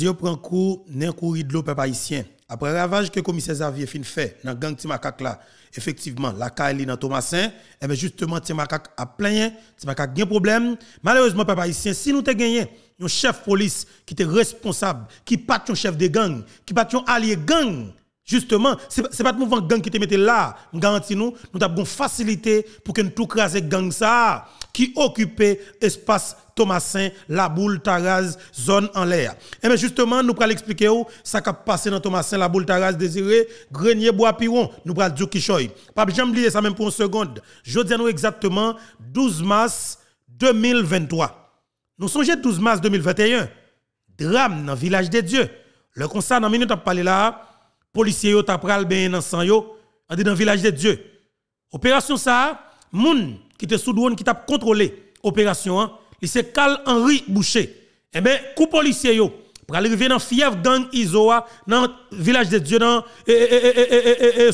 Dieu prend coup nan courrier de l'eau papa haïtien. Après ravage que le commissaire Xavier fin fait dans gang Timakak là, effectivement, la Kaili dans Thomasin, et eh bien justement Timakak a plein, Timakak a un problème. Malheureusement papa haïtien, si nous te gagné un chef police qui est responsable, qui pas un chef de gang, qui pas un allié gang, Justement, ce n'est pas le mouvement gang qui te mette là. Garantis nous, nous avons facilité pour que nous tout craser gang ça qui occupait espace Thomasin, la boule Taraz, zone en l'air. Et eh bien justement, nous allons expliquer où qui a passé dans Thomasin, la boule Taraz, désiré, grenier, bois, piron, nous allons dire qui choy. Pas oublier ça même pour une seconde. Je dis nous exactement 12 mars 2023. Nous songeons 12 mars 2021. Drame dans le village des dieux. Le concert, dans minute, on parler là policiers yo tap pral ben nan sang yo, dans village de Dieu. Opération ça, moun qui te sous drone qui t'a contrôlé opération hein, il c'est cal Henri Boucher. Eh ben coup policier yo pral arriver dans fief gang Izoa dans village de Dieu dans et et et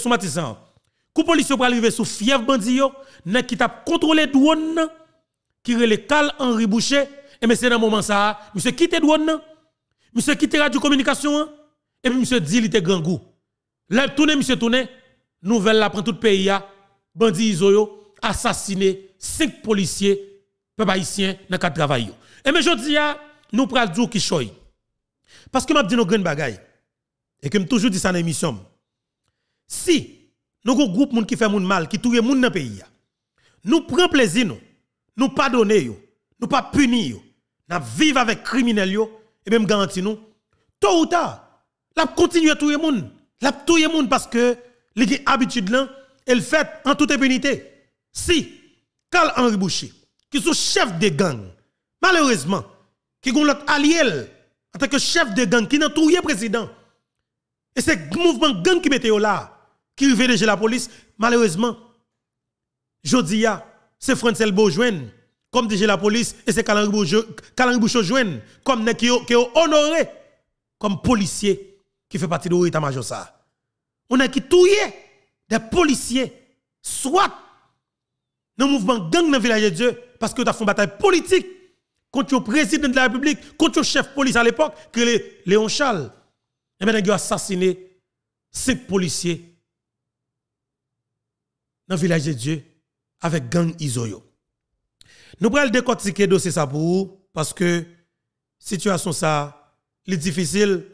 Coup policier pral arriver sous fief bandi yo, nan qui t'a contrôlé drone qui relè Cal Henri Boucher. Et eh mais ben, c'est dans moment ça, monsieur quitte douane, monsieur quitte radio communication, hein, et puis monsieur dit il était grand goût. Le tourné, monsieur tourné, nouvelle la prend tout le pays, Bandi Isoyo, assassiné 5 policiers, peuple haïtien, dans le travail. Et eh, mais je dis, nous prenons jour qui choy. Parce que m'a dit nos grandes bagailles. Et que toujours dit ça dans l'émission. Si nous avons un groupe moun qui fait moun mal, qui touye moun dans le pays, nous prenons plaisir, nous, nous pardonnons, nous pas punir, nous vivre avec criminels, et même garantir nous, tôt ou tard, nous continuons à moun. La tout le parce que les habitude là, elle fait en toute impunité. Si Karl Henri Boucher, qui est chef de gang, malheureusement, qui est l'autre allié en tant que chef de gang qui n'a tout président. Et c'est le mouvement gang qui mettait là qui de la police malheureusement Jodia, c'est Francel Beaujouen, comme dit la police, et c'est Boucher jouen, comme qui est honoré comme policier qui fait partie de l'état-major ça. On a qui des policiers, soit dans le mouvement gang dans le village de Dieu, parce que tu as fait une bataille politique contre le président de la République, contre le chef de police à l'époque, que est Léon Charles. Et eh maintenant, ils ont assassiné Ces policiers dans le village de Dieu avec gang Isoyo. Nous allons décortiquer dossier ça pour vous, parce que La situation ça, est difficile.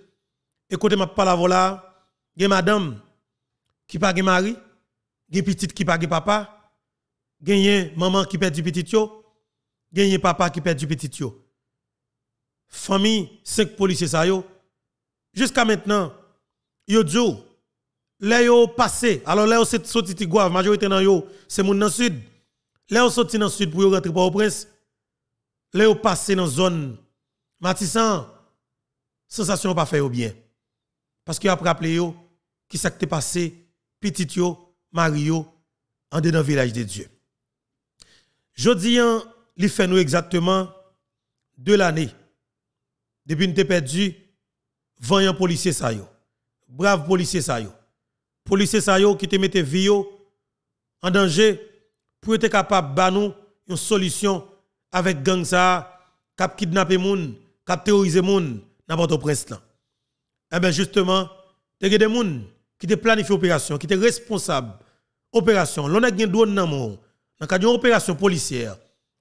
Écoutez ma parole là, il y a madame qui pas de mari, il y petite qui pas de papa, il maman qui perd du petit yo, il papa qui perd du petit Famille, cinq policiers ça yo. Jusqu'à maintenant, yo djou yo passé, alors là yo sorti Tigouave, majorité nan yo, c'est moun nan sud. Là yo sorti nan sud pour yo rentrer au prince. là yo passé dans zone Matissan, sensation pas fait au bien. Parce qu'il a rappelé qui s'est passé, petit yo, Mario, en dedans village de Dieu. Jodi il hein, fait nous exactement de l'année. Depuis nous perdu, voyant policier ça yo. Brave policier policiers yo. Policier qui te mette vie en danger pour être capable de nous une solution avec gang ça, cap kidnapper moun, cap terroriser gens dans prince eh bien, justement, il y a des gens qui te planifient l'opération, qui sont responsables l'opération, L'on a gagné drone dans mon. Dans cadre d'une opération policière,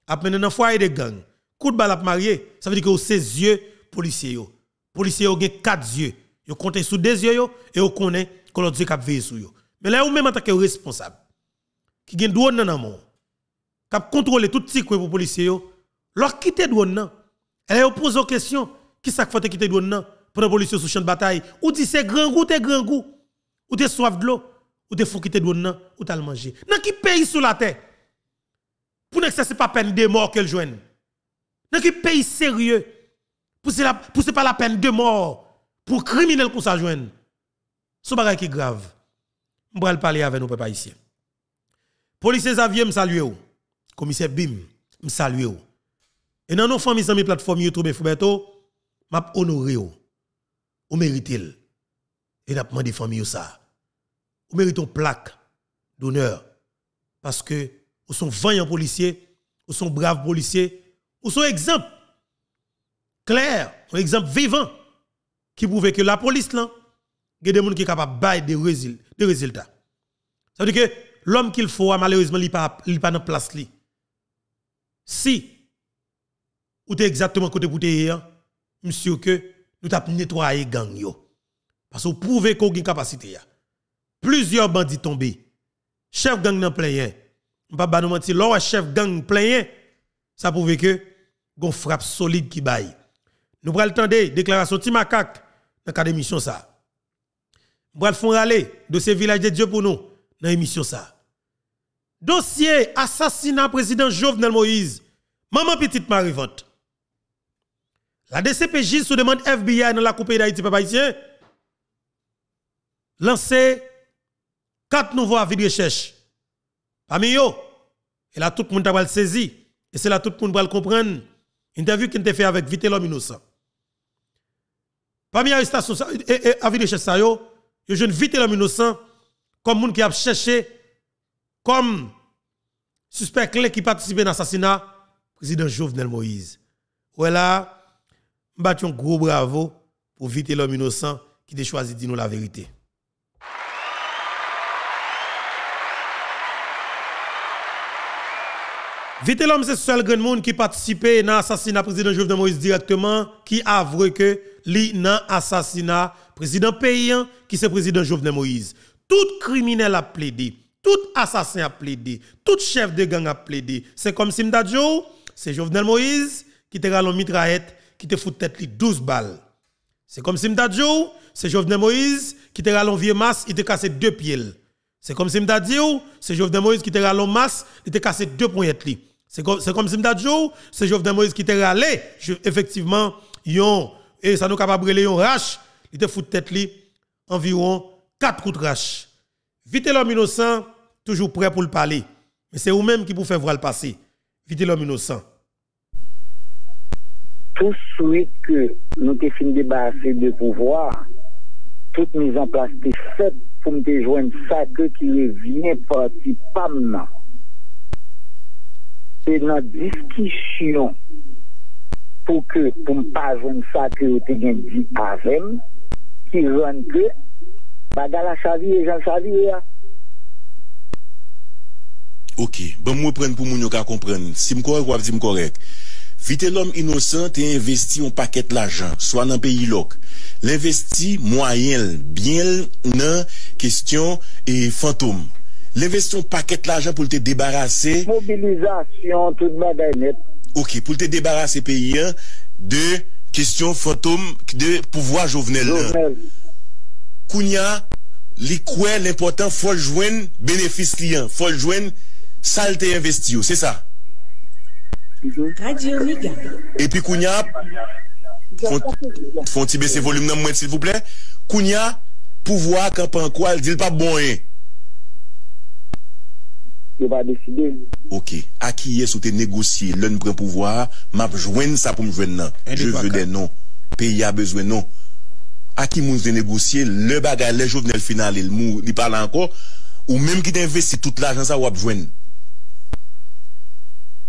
après un foyer de gang, coup de balle à marié, ça veut dire que vous ses yeux policiers. Policiers ont quatre yeux. Ils comptent sous deux yeux et vous connaissez que leurs yeux ont veillé sur yo Mais là, vous même en tant que responsable, qui gagne deux dans mon, qui contrôle tout est pour les policiers, leur quitter drone, elle pose aux question: qui s'est fait quitter drone pour policiers sur le champ de bataille, ou dit c'est grand goût, t'es grand goût, ou t'es soif de l'eau, ou t'es fou qui t'es donné, ou t'as le manger. Dans qui pays sur la terre, pour ne pas c'est pas peine de mort qu'elle joigne. Dans qui pays sérieux, pour ne pas la peine de mort, pour criminels qu'on ça joigne. Ce n'est qui grave. Je vais parler avec nos papa ici. Policier Xavier, me salue. Commissaire Bim, me salue. Et dans nos familles, sur mes plateformes YouTube et Foubeto, m'a honoré. Ou mérite-il Et n'a de famille ça. Ou méritons plaque d'honneur. Parce que, ou sont vaillants policiers, ou sont braves policiers, ou sont exemples clairs, un exemple vivant qui prouve que la police, là, il y a des gens qui sont capables de des résultats. Ça veut dire que l'homme qu'il faut, hein, malheureusement, il n'est pas dans place. Si, ou t'es exactement côté pour t'es, hein, monsieur que nous avons nettoyer gang yo. Parce que vous prouvez qu'on a une capacité. Plusieurs bandits tombés. Chef gang nan plein. Je ne pas nous mentir, lorsque chef gang plein, ça prouve que gon frappe solide qui baille. Nous prenons le temps de déclaration Timakak dans cadre émission ça. Nous prenons le fond aller de ces de Dieu pour nous dans l'émission ça. Dossier assassinat président Jovenel Moïse. Maman petite marie la DCPJ sous demande FBI dans la coupe d'Haïti, papa haïtien, lancé quatre nouveaux avis de recherche. Parmi eux, et là tout le monde a saisi, et c'est là tout le monde va comprendre. Interview qui a fait avec Vite l'homme innocent. Parmi les et, avis de recherche, ça yo, yo jeune Vite l'homme innocent comme monde qui a cherché comme suspect clé qui participait à l'assassinat président Jovenel Moïse. Voilà, bat gros bravo pour viter l'homme innocent qui a choisi de nous la vérité. Vite l'homme, c'est le seul grand monde qui participait à l'assassinat président Jovenel Moïse directement, qui avoue que li nan assassinat président paysan hein, qui le président Jovenel Moïse. Tout criminel a plaidé, tout assassin a plaidé, tout chef de gang a plaidé. C'est comme si Mdadjo, c'est Jovenel Moïse qui te rallon mitraillette qui te fout tête 12 balles. C'est comme si m'ta c'est Jovenel Moïse qui te rallon vieux masse, il te cassé deux pieds. C'est comme si m'ta c'est Jovenel Moïse qui te rallon masse, il te cassé deux poignettes. C'est comme, comme si m'ta c'est Jovenel Moïse qui te rallé, effectivement, yon, et ça nous capable brûlé yon rache, il te fout tête environ 4 coups de rache. Vite l'homme innocent, toujours prêt pour le parler. Mais c'est vous-même qui vous faire voir le passé. Vite l'homme innocent. tout souit ke nou te fin debase de pouvoar, tout mizan plaste sep pou mte joen sa ke ki le vine pati pam nan. Se nan diskisyon pou ke pou mpa joen sa ke ou te gen di aven, ki joen ke, ba gala chavye jan chavye ya. Ok, ban mwen pren pou moun yo ka kompren. Si mkorek wav di mkorek. Vite l'om inosant te investi ou paket l'ajan, swan an peyi lok. L'investi mwayel, biel, nan, kestyon, e fantoum. L'investi ou paket l'ajan pou te debarase... Mobilizasyon, tout mwen denet. Ok, pou te debarase peyi an, de kestyon, fantoum, de pouvoi jovenel. Jovenel. Kounya, li kwen l'impotant foljwen, benefis liyan, foljwen, sal te investi ou, se sa? E pi kounya, fon ti bese volum nan mwen, s'il vous plè, kounya, pouvoi, kapan kwa, al di l pa bon e. Ok, aki ye sou te negosye, lèn prèm pouvoi, m ap jwen sa pou m jwen non. nan. Je vè den non. Pe y a bezwen non. Aki moun se negosye, lè bagay, lè jow venè l final, lè moun, li pala anko, ou mèm ki te investi, tout l'agen sa wap jwen.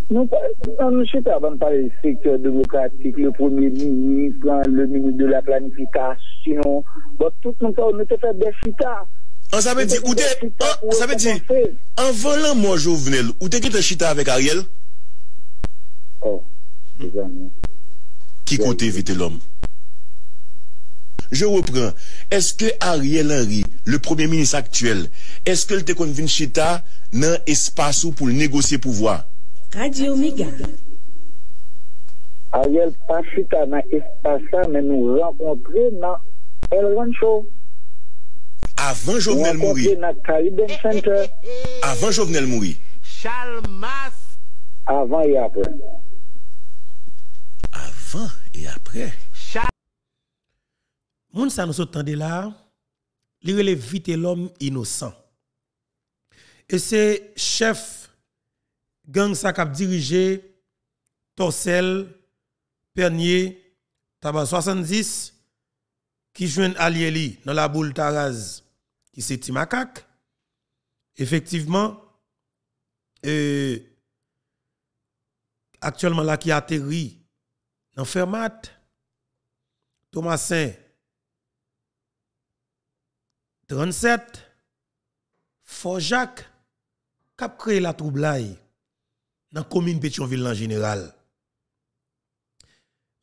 Nous, ne sommes parle du secteur démocratique, le premier ministre, hein, le ministre de la planification. Bon, tout le monde, on te fait des chita. Ah, ça veut dire, ah, ou ça veut dire, en volant, moi, Jovenel, ou t'es quitté chita avec Ariel? Oh, Qui compte éviter l'homme? Je reprends. Est-ce que Ariel Henry, le premier ministre actuel, est-ce que le te convainc chita dans espace pour négocier pouvoir? Radio Omega. Ariel Pachita dans l'espace, mais nous rencontrer dans El Rancho. Avant Jovenel Mouri. Avant Jovenel Mouri. Chalmas. Avant et après. Avant et après. Moun ça nous attendait là, l'irrele vite l'homme innocent. Et c'est chef gang sa dirigé Torsel, Pernier, Taba 70 qui Alieli dans la boule Taraz qui c'est Timakak. Effectivement, euh, actuellement là qui atterri dans Fermat, Thomasin 37, Forjac, cap créé la troublaille dans la commune Pétionville en général.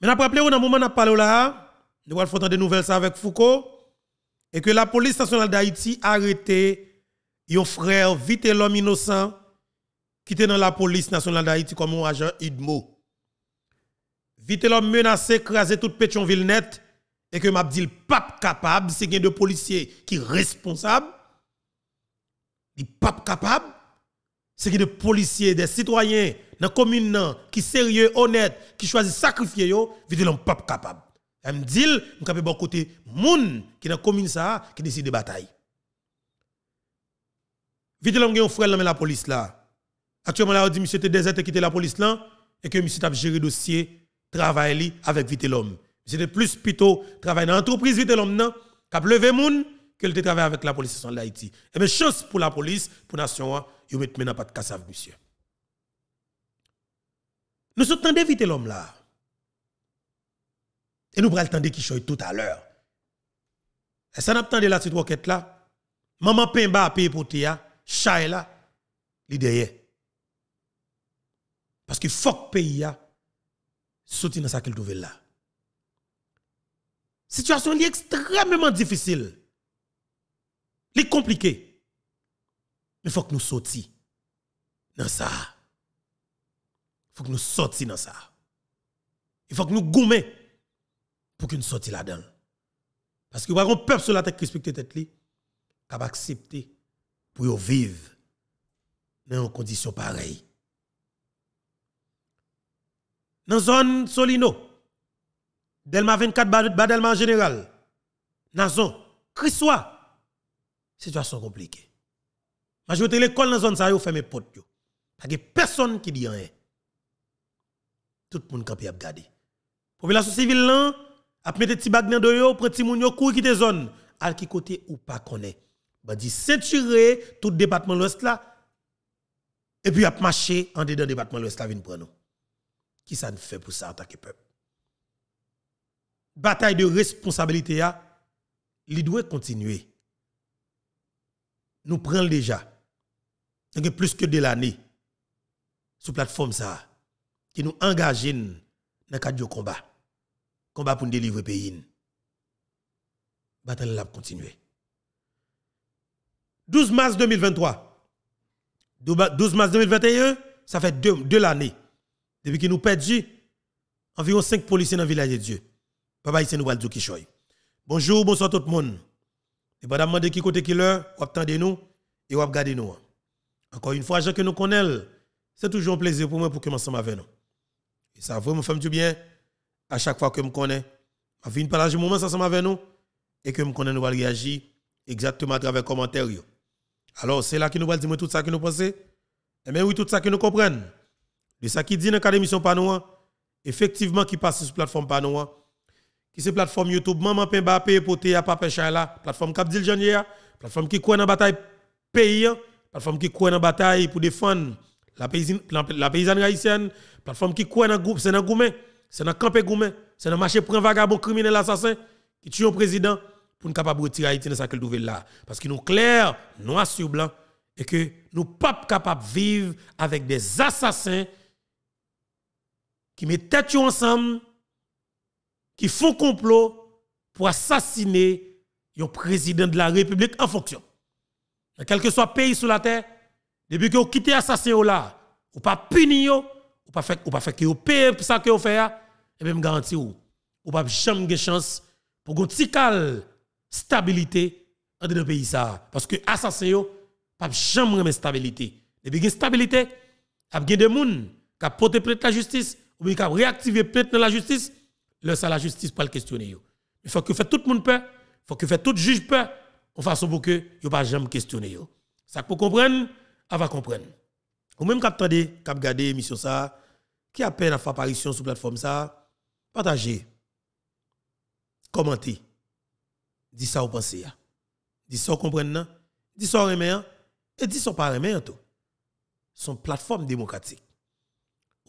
Mais après, vous dans moment où nous parlons là, nous allons faire des nouvelles avec Foucault, et que la police nationale d'Haïti a arrêté un frère, vite l'homme innocent, qui était dans la police nationale d'Haïti comme un agent IDMO. Vite l'homme menacé, craser toute Pétionville net, et que m'a dit le pape capable, c'est a de policiers qui sont responsables, il pape capable, c'est qui des policiers, des citoyens dans la commune qui sérieux, honnêtes, qui choisissent de sacrifier yo, vite l'on pas capable. Elle me dit, on capable bon côté moun qui dans la commune ça qui décide de bataille. Vite l'on un frère dans la police là. Actuellement là on dit monsieur t'es désert quitter la police là et que monsieur t'a géré dossier travail avec vite l'homme. Monsieur plus plutôt travail dans l'entreprise vite l'homme non, a levé moun que le travail avec la police de l'Haïti. Et eh bien chance pour la police pour la nation hein. Vous mettez maintenant pas de cassave, monsieur. Nous sommes temps l'homme là. Et nous prenons le temps de qui choye tout à l'heure. Et ça n'a pas de la petite roquette là. Maman Pemba a payé pour Tia, hein. Chaye là, l'idée Parce que fuck pays a hein, souti dans sa qu'il trouve là. Situation est extrêmement difficile. Elle est compliquée. Il faut que nous sortions dans ça. Il faut que nous sortions dans ça. Il faut que nous gommions pour que nous sortions là-dedans. Parce que nous avons peuple sur la tête qui respecte tête qui qui accepter pour vivre dans une condition pareille. Dans la zone Solino, Delma 24, Badelma en général, dans la zone Christois, situation compliquée. Majorité l'école dans la zone ça yo potes. Il yo. a personne qui dit rien. Tout le monde qui a regarder. Population civile là a des petits bag dans yo, prend petit moun yo court quitter zone al qui côté ou pas connaît. Bah, dit ceinturé tout le département de l'ouest là et puis a marché en dedans département l'ouest là vinn prendre. Qui ça ne fait pour ça attaquer peuple Bataille de responsabilité a doit continuer. Nous prenons déjà. Donc plus que de l'année sur plateforme ça qui nous engage dans le cadre du combat. Combat pour nous délivrer le pays. Bataille là continuer. 12 mars 2023. 12 mars 2021, ça fait deux, deux l'année. Depuis que nous perdu environ 5 policiers dans le village de Dieu. Papa, ici, nous allons qui Bonjour, bonsoir tout le monde. Et madame, demandez qui côté qui l'heure, vous attendez nous et vous regardez nous. Encore une fois, je que nous connaissons, c'est toujours un plaisir pour moi pour que ensemble avec nous. Et ça vraiment fait du bien à chaque fois que je connais. Je viens partager du moment ensemble avec nous et que je connais nous réagir exactement à travers les commentaires. Alors, c'est là que nous allons dire tout ça que nous pensons. Et eh bien oui, tout ça que nous comprenons. De ça qui dit dans la émission Panoua, effectivement, qui passe sur la plateforme Panoua, qui c'est plateforme YouTube, Maman Pemba, Pépoté, Papa Chala, plateforme Cap la plateforme qui croit dans bataille pays plateforme qui croit en bataille pour défendre la paysanne, la, paysanne haïtienne, plateforme qui croit dans groupe, c'est dans Goumen, c'est dans Campé Goumen, c'est dans marché pour un vagabond criminel assassin qui tue un président pour nous capable retirer Haïti dans sa nouvelle là. Parce qu'il nous clair, noir sur blanc, et que nous pas capables de vivre avec des assassins qui mettent tête ensemble, qui font complot pour assassiner le président de la République en fonction quel que soit le pays sur la terre, depuis que vous quittez l'assassin là, ou pas punir, vous ne fait, pas fait que vous payez pour ça que vous faites, et eh même garantir, vous, ou pas jamais de chance pour qu'on une stabilité dans le pays ça. Parce que l'assassin, pas jamais de stabilité. Depuis que stabilité, il y des gens qui ont porté la justice, ou bien qui ont réactivé dans la justice, le ça la justice pas le questionner. Il faut que fait tout le monde peur, il faut que fait tout juge peur, en façon pour que ne pas jamais questionner. Ça pour comprendre, avant comprendre. Ou même cap attendez, cap garder émission ça, qui a peine à faire apparition sur plateforme ça, partagez, commentez, dites ça ou pensez, dites ça vous comprenez, dites ça remet, hein? et dites ça ou pas remet tout. Son plateforme démocratique.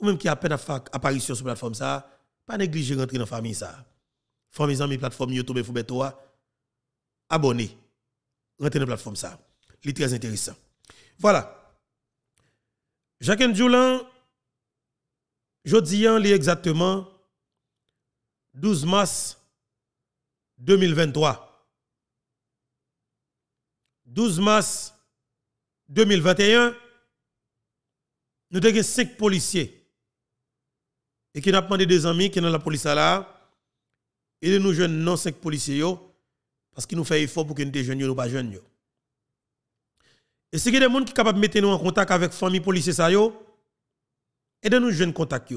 Ou même qui a peine à faire apparition sur plateforme ça, pas négliger rentrer dans la famille ça. Famille amis plateforme YouTube et Foubeto, abonnez Retenez la plateforme ça. C'est très intéressant. Voilà. Jacques Joulan, je dis exactement 12 mars 2023. 12 mars 2021, nous avons 5 policiers et qui n'a demandé des amis qui sont dans la police là. Et nous jeunes non 5 policiers. Parce qu'il nous fait effort pour que nous jeunes ou pas jeunes. Et si y a des monde qui capable capables de mettre nous en contact avec les famille policière, ça aidez-nous jeunes contact.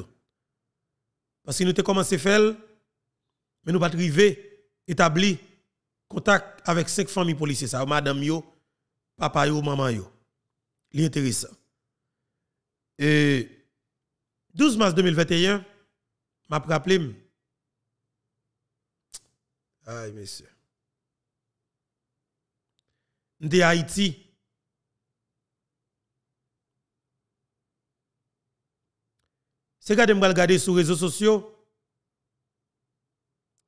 Parce que nous avons commencé à faire, mais nous pas arrivé établi contact avec cinq familles policières, ça madame yo, papa yo, maman yo. intéressant. Et 12 mars 2021, m'a rappelé. Aïe, monsieur de Haïti. C'est quand sur les réseaux sociaux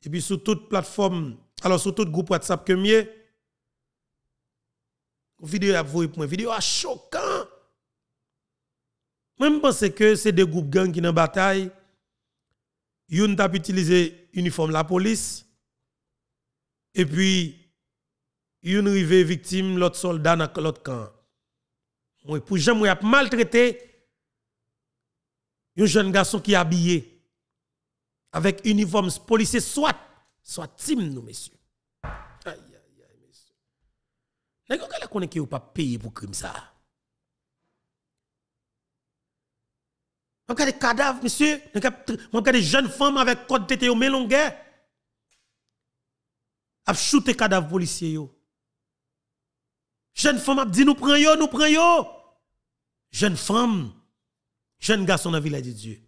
et puis sur toute plateforme, alors sur tout groupe WhatsApp que mieux. Vidéo à vous pour vidéo à choquant. Même pense que c'est des groupes gangs qui en bataille. Ils ont utilisé uniforme la police. Et puis une rivée victime, l'autre soldat dans l'autre camp. Moi, pour jamais maltraité un jeune garçon qui est habillé avec uniforme policier, soit, soit team, nous, messieurs. Aïe, aïe, aïe, messieurs. N'est-ce la qui pas payé pour crime ça? On regarde des cadavres, monsieur. Je regarde des jeunes femmes avec code tête au mélongue. A shooté cadavres policiers. Jeune femme a dit nous prenons nous prenons Jeune femme, jeune garçon dans le village de Dieu.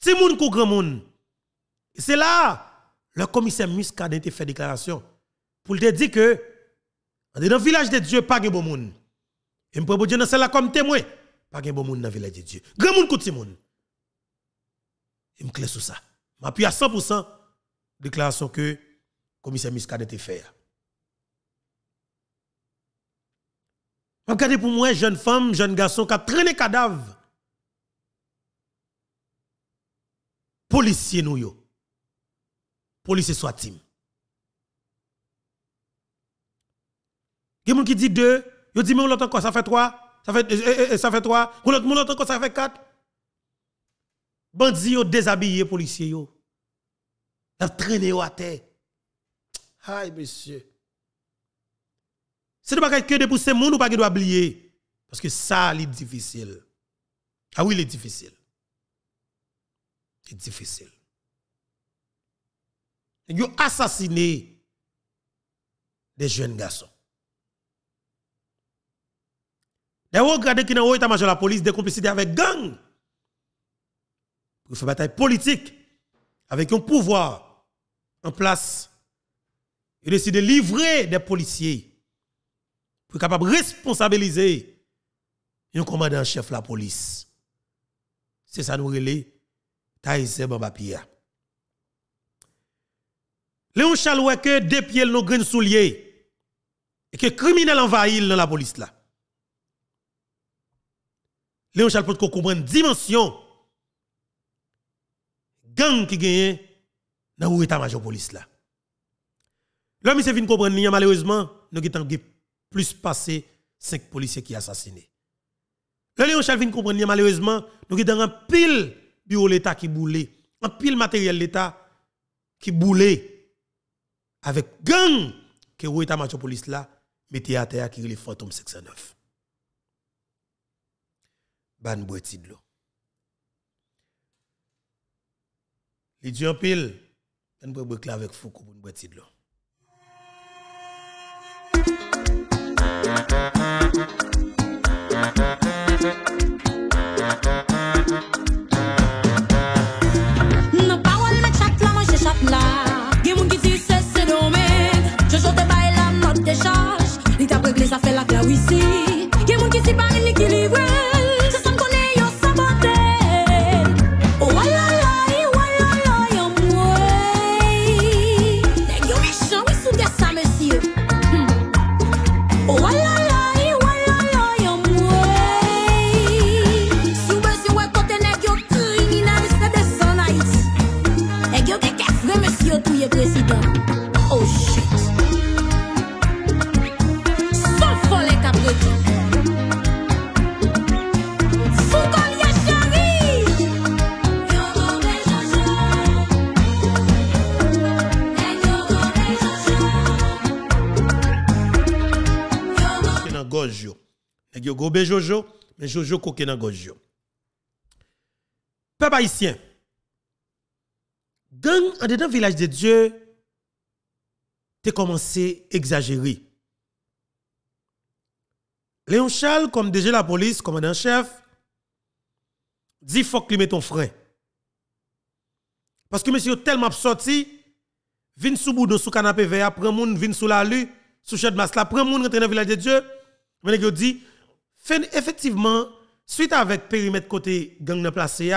Ti moun kou grand moun. C'est là le commissaire Muscadin a fait déclaration pour te dire que dans le village de Dieu pas de bon monde. Et me Dieu dans cela là comme témoin. Pas de bon monde dans le village de Dieu. Grand monde kou ti moun. Et me clé sous ça. M'appuie à 100% déclaration que commissaire Muscadin a fait. Regardez pour moi, jeune femme, jeune garçon qui a traîné cadavre. Policier nous yo. Policier soit team. Quelqu'un qui dit deux, yo dit mais l'autre encore ça fait trois, ça fait trois. Euh, euh, euh, ça fait trois, l'autre l'entend encore ça fait quatre. Bandit yo déshabillé policier yo. a traîné yo à terre. Aïe monsieur. C'est de bagage que de pousser monde ou pas doit oublier parce que ça il est difficile. Ah oui, il est difficile. C'est difficile. Ils ont assassiné des jeunes garçons. hauts gradés qui n'a pas la police des complicités avec gang. Pour faire bataille politique avec un pouvoir en place. Il décide de livrer des policiers pour être capable de responsabiliser un commandant chef de la police. C'est ça nous relais Taïsé bah, Pia. Léon Charles que deux pieds nos grains souliers et que criminel envahit dans la police là. Léon Charles peut comprendre dimension gang qui gagne dans l'état-major police là. L'homme s'est venu comprendre malheureusement nous avons plus passé 5 policiers qui assassinés. Le Léon Chalvin comprenait malheureusement, nous avons un pile bureau l'État qui boule un pile matériel de l'État qui boule avec gang que état êtes la police là, mettait à terre qui est le fantôme 609. Ban de l'eau. Il dit un pile, de avec Foucault pour nous. l'eau. Oui, c'est Jojo, mais Jojo coqué dans gojo. haïtien. Gang en dedans village de Dieu te commencé à exagérer. Léon Charles, comme déjà la police, commandant-chef, dit faut que tu met ton frein. Parce que monsieur tellement sorti, vin sous boudon, sous canapé vert, prend moun, vin sous la rue, sous chèque masse la, prend moun, rentre dans le village de Dieu, dit, effectivement, suite avec périmètre côté gang de place, nous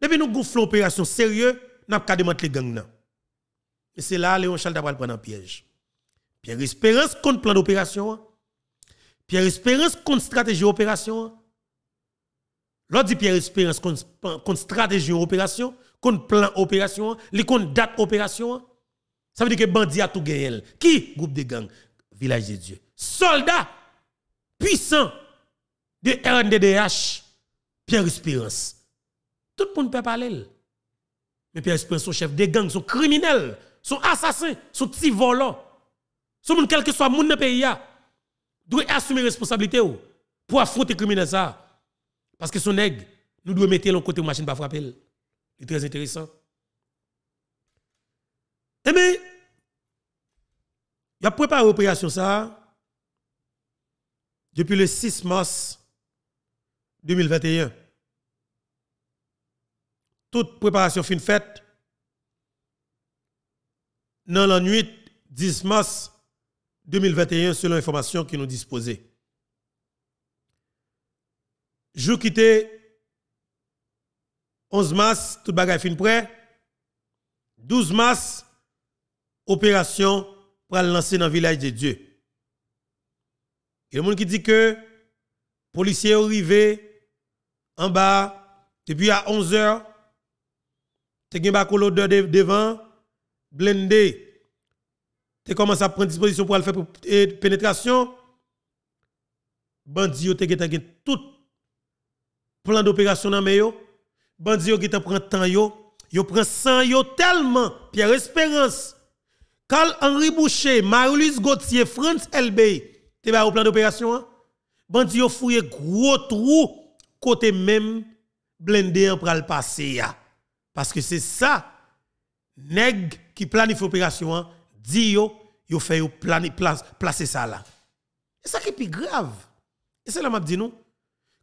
depuis nous gonflons opération sérieux, n'a pas les gang Et c'est là Léon Charles d'abord prend un piège. Pierre Espérance compte plan d'opération. Pierre Espérance compte stratégie opération. L'autre dit Pierre Espérance compte stratégie opération, compte plan opération, les compte date opération. Ça veut dire que bandit a tout gagné. Qui groupe de gang Village de Dieu. Soldats puissant de RNDDH, Pierre Espérance. Tout le monde peut parler. Mais Pierre Espérance, son chef de gang, son criminel, son assassin, son petit volant. Son monde, quel que soit le monde dans le pays, doit assumer responsabilité oh, pour affronter le criminels... Parce que son nègre, nous devons mettre l'autre côté de la machine pour frapper. C'est très intéressant. Eh bien, il a préparé l'opération ça depuis le 6 mars 2021. Toute préparation fin faite. Dans la nuit 10 mars 2021, selon l'information qui nous disposait. Jou quitté 11 mars, tout bagage fin prêt. 12 mars, opération pour lancer dans le village de Dieu. Il y a le monde qui dit que policiers arrivé en bas, depuis à 11h, tu ont l'odeur devant, blindé. Tu commencé à prendre disposition pour faire pénétration. Bandit, tu as tout plan d'opération dans le Bandit, tu as pris temps, yo prend sang yo tellement Pierre Espérance Carl Henri Boucher, Marius Gauthier, France LB, tu pas au plan d'opération, hein? Bandi yo fouye gros trou côté même blindé pour le passer Parce que c'est ça, nèg qui planifie l'opération hein? Dit yo, fait yo place, placer ça là. Et ça qui est plus grave. Et c'est là m'a dit nous.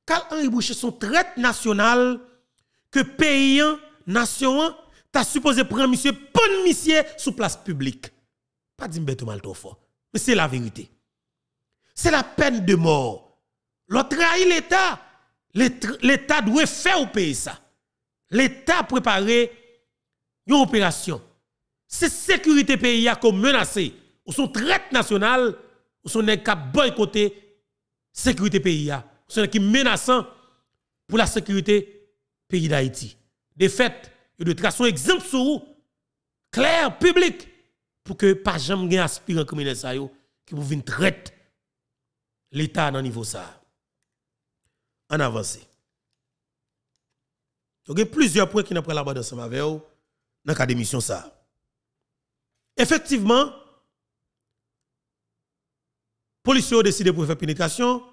Cal Henri Boucher son traite national que paysan, hein, nation hein, T'as supposé prendre monsieur pon monsieur sous place publique. Pas dit bête mal trop fort. Mais c'est la vérité c'est la peine de mort. L'autre trahit l'État. L'État doit faire au pays ça. L'État préparé une opération. C'est sécurité pays qui comme menacée. Ou son traite nationale, ou son boycotté la sécurité pays Ou son qui menaçant pour la sécurité pays d'Haïti. De fait, et de tracer un exemple sur vous, clair, public, pour que pas jamais un aspirant criminel qui vous vienne traite l'État dans niveau ça. En avance. Il y a plusieurs points qui n'ont pas la bas ensemble avec vous dans la d'émission ça. Effectivement, policiers ont décidé de faire pénétration.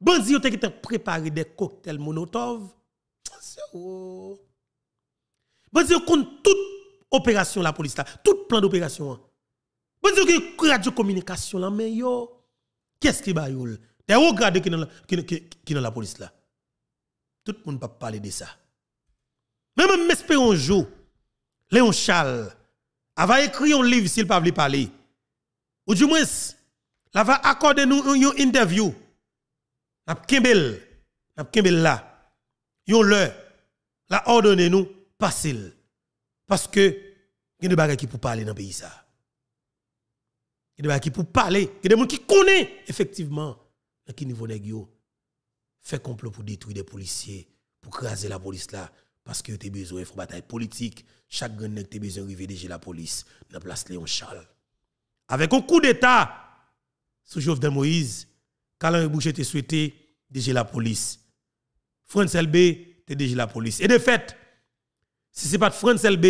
Bandits ont préparé des cocktails Les Bandits ont toute opération la police tout plan d'opération. Hein. Bandits ont radio communication là mais Qu'est-ce qui va yo T'es regardé qui dans qui dans la police là. Tout le monde pas parler de ça. Même espérons un jour Léon Charles va écrire un livre s'il pas veut parler. Ou du moins, il va accorder nous une interview. La kembel, n'a kembel là. Yon leur la ordonné nous passer. parce que il y a des bagages qui pour parler dans le pays ça. Il y a des gens qui pour parler, il y a des gens qui connaissent effectivement à quel niveau de fait complot pour détruire des policiers, pour craser la police là parce que tu besoin de bataille politique, chaque tu a besoin de déjà la police dans place Léon Charles. Avec un coup d'état sous Jovenel Moïse, Kalan Boucher te souhaité déjà la police. France LB te déjà la police. Et de fait, si ce n'est pas France LB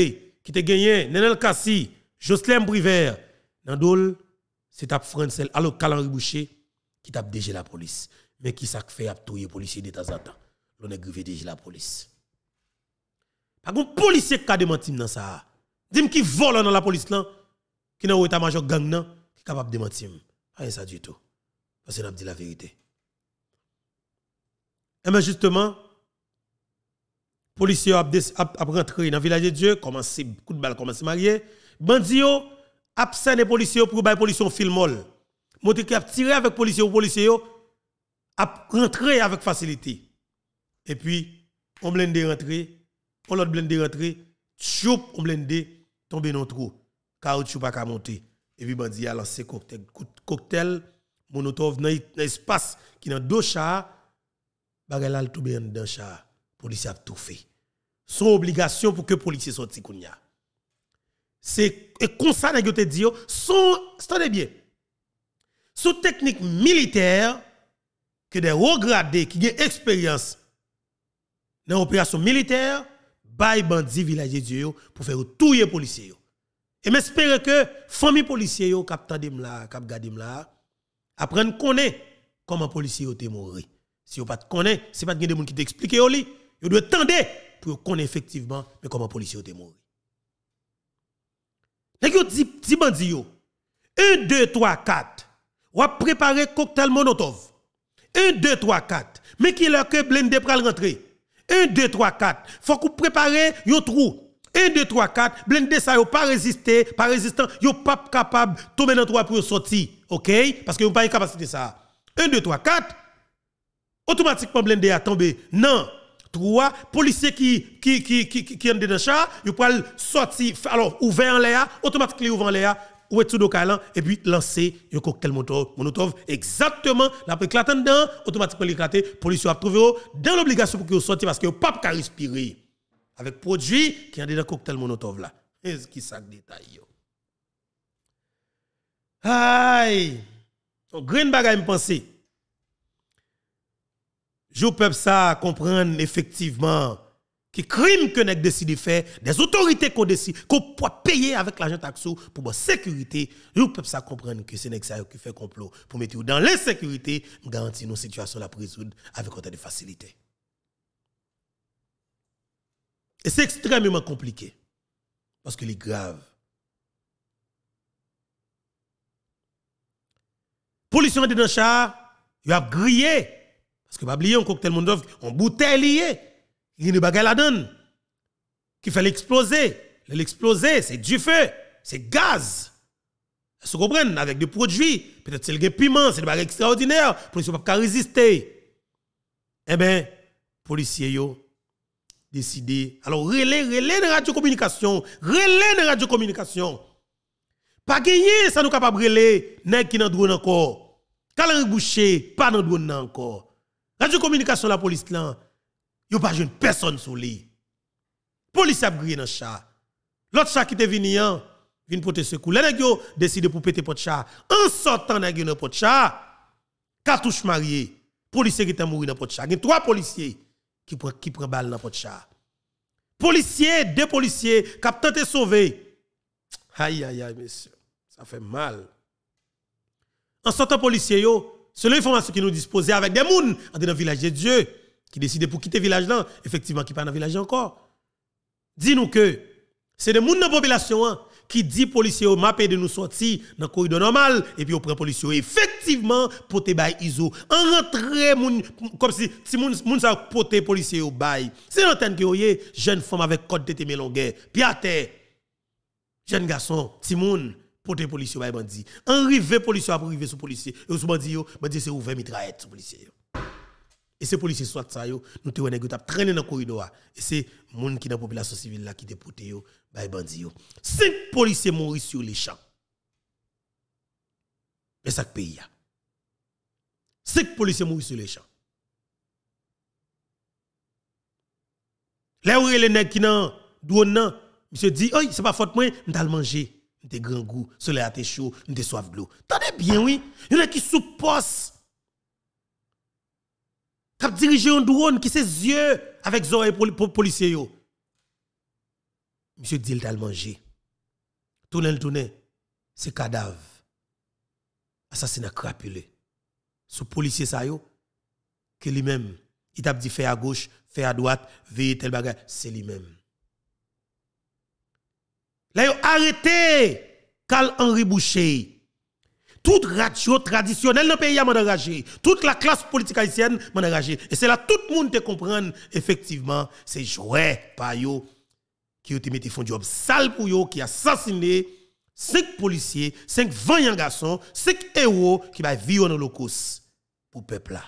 qui te gagné, Nenel Kassi, Jocelyn Briver, Nandol, c'est à Francel, alors Calan Boucher qui tape déjà la police. Mais qui ça fait à les policiers de temps en temps? L'on est grivé déjà la police. Par contre, policier qui a démenti dans ça. dis-moi qui vole dans la police là, qui n'a pas major gang là, qui est capable de mentir. Rien ah, ça du tout. Parce qu'il a dit la vérité. Et eh mais ben, justement, policier a rentré dans le village de Dieu, commencé, coup de commencé à marier. Bandi absent les policiers pour les policiers filmol. Montre qui a tiré avec les policiers, les policiers a rentré avec facilité. Et puis, on blende rentré, on l'autre blende rentré, choup, on blende, tombe dans le trou. Caoutchouc pas monter. Et puis, bandit a lancé cocktail, cocktail monotov dans l'espace qui dans deux chars, bagay bien dans deux chars. Police a tout fait. Son obligation pour que les policiers sortent. C'est comme ça que te dis, sont, c'est bien, sous technique militaire, que des hauts gradés qui ont expérience dans l'opération militaire, bail bandits village Dieu pour faire tout les policiers. Et j'espère que famille policiers qui ont là, qui ont là, apprennent connaît comment policiers sont mort. Si vous ne connaissez pas, c'est pas de gens qui lit, vous devez attendre pour connaître effectivement mais comment policiers sont mort. Nèg yo di bandi yo. 1 2 3 4. va préparer cocktail monotov. 1 2 3 4. Mais qui l'heure que blende pral rentrer. 1 2 3 4. Faut qu'on prépare yon trou. 1 2 3 4. Blende ça yo pas résister, pas résistant, yo pas capable tomber dans trois pour sortir. OK Parce que vous pas capacité ça. 1 2 3 4. Automatiquement blende a tombé. Non trois policiers qui qui qui qui qui ont dedans ils peuvent sortir alors ouvert en l'air, automatiquement ouvert en l'air ou le calan et puis lancer un cocktail monotov exactement la éclatant dedans automatiquement éclaté police a trouver dans l'obligation pour qu'ils sortent, parce que pas respirer avec produit qui ont des cocktail monotov là. Est-ce qui ça détail Aïe. Green bagage me penser je peux ça comprendre effectivement que crime que nèg décidé faire des autorités qu'on décide qu'on peut payer avec l'argent taxe pour la sécurité je peux ça comprendre que c'est un qui fait complot pour mettre dans l'insécurité garantir nos situations la résoudre avec autant de facilité et c'est extrêmement compliqué parce que c'est grave police de dans le char il a grillé parce que pas oublier, un cocktail Molotov, un bouteille lié. Il y a des bagages la donne. Qui fait l'exploser. L'exploser, c'est du feu. C'est gaz. Vous comprenez? Avec des produits. Peut-être c'est le piment, c'est des extraordinaire extraordinaires. Les policiers ne peuvent pas résister. Eh bien, les policiers, yo, décidé. Alors, relais, relais de radio-communication. Relais de radio-communication. Pas gagner, ça nous capable de relais. N'est qui n'a drone encore. de Boucher, pas dans douane encore. Radio communication la police là, a pas jeune personne sous lui. Police a pris un chat. L'autre chat qui te venu an, hein, vient te secours. Les a yo décide pour péter pour chat. En sortant nèg yo dans un chat, cartouche marié. Policier qui t'a mouru dans le chat. Il trois policiers qui prennent qui balle dans le chat. Policiers, deux policiers qui tenté sauver. Aïe aïe aïe monsieur, ça fait mal. En sortant policier yo, c'est l'information qui nous disposait avec des mounes, dans le village de Dieu, qui décide pour quitter le village là, effectivement, qui pas dans le village encore. Dis-nous que c'est des mounes dans la population hein, qui dit policiers au et de nous sortir dans le corridor normal, et puis on prend policiers oh, effectivement pour te ISO. En moun comme si si moun, moun sa pote policiers au oh, bail. C'est l'antenne que vous oh, jeune femme avec code de à terre, jeune garçon, timoun porter policier bay bandi. En rive policier a sous policier, et sous bandi yo, bandi c'est ouvert mitraillette sous policier Et ces policiers soit ça yo, nous te nèg traîner dans corridor Et c'est monde qui dans population civile là qui te pote yo bay bandi yo. Cinq policiers sur les champs. Mais ça pays a. Cinq policiers mourir sur les champs. Là où les nèg qui nan monsieur dit, "Oi, c'est pas faute moi, manger." des grands goûts, soleil à tes chaud, des soif de l'eau. bien, oui. Il y en a qui sous poste. Qui dirigé un drone qui ses yeux avec oreilles pour policiers. Monsieur dit il mangé. Tout le tournez. C'est cadavre. Assassinat crapulé. Ce policier ça yo, que lui-même, il t'a dit fait à gauche, fait à droite, veille tel bagage, c'est lui-même. Là, arrêté Carl Henri Boucher. Toute radio traditionnelle dans le pays a enragé. Toute la classe politique haïtienne m'a engagé. Et c'est là tout le monde te comprend. Effectivement, c'est par Payot qui a été fond job sale pour yo, qui a assassiné 5 policiers, 5 vaillants garçons, 5 héros qui va vivre dans locus pour le peuple là.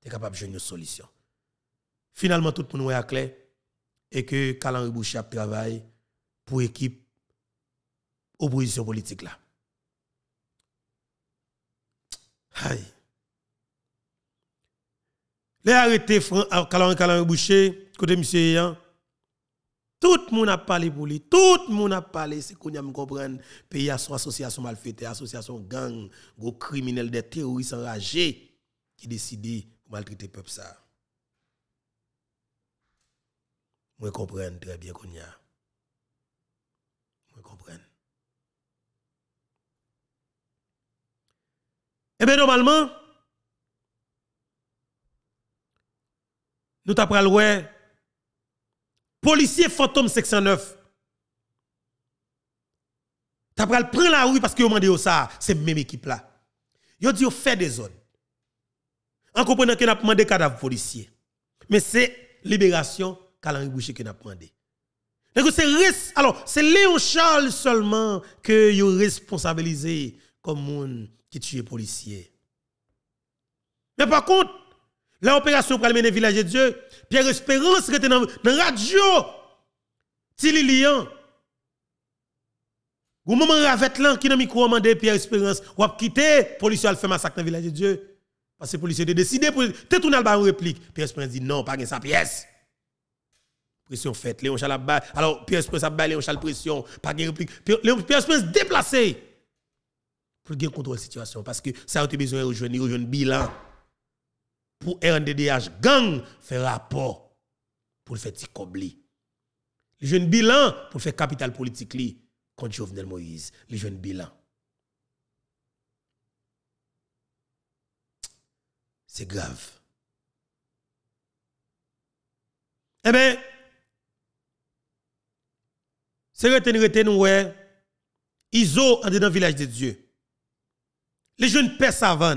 Tu es capable de jouer une solution. Finalement, tout le monde est clair et que Carl-Henri Boucher travaillé pour l'équipe opposition politique là. Aïe. Les arrêtés, ah, Calan Calan Boucher, côté monsieur, tout le monde a parlé pour lui, tout le monde a parlé, c'est qu'on me comprendre, pays à son association malfaitée, association gang, gros criminels, des terroristes enragés qui décident de maltraiter le peuple ça. comprends comprend très bien qu'on y a. Eh bien, normalement, nous t'apprenons le policier fantôme 609. T'apprenons le prendre la rue parce que vous demandé ça, c'est même équipe là. Yo dit, fait des zones. En comprenant que n'a demandé cadavre policiers. Mais c'est libération Calhenri Boucher qui n'a demandé. c'est alors c'est Léon Charles seulement que yo responsabilisé comme moun qui tue policier. Mais par contre, l'opération pour le village de Dieu, Pierre Espérance était dans la radio. Tili Lian. Hein. Ou moment ravette lan qui dans micro Pierre Espérance, ou a quitté, policier a fait massacre dans le village de Dieu. Parce que le policier a décidé, t'es tourné en réplique. Pierre Espérance dit non, pas de sa pièce. Pression faite, Léon Chalabba. Alors Pierre Espérance a baillé Léon Chal pression, pas de réplique. Pierre Espérance déplacé pour gagner contre la situation. Parce que ça a été besoin de rejoindre un bilan pour RNDDH gang faire rapport pour faire petit cobli. Le jeune bilan pour faire capital politique contre Jovenel Moïse. Le jeune bilan. C'est grave. Eh bien, c'est retenir, retenir, ouais. Iso, en dans le village de Dieu. Les jeunes pères à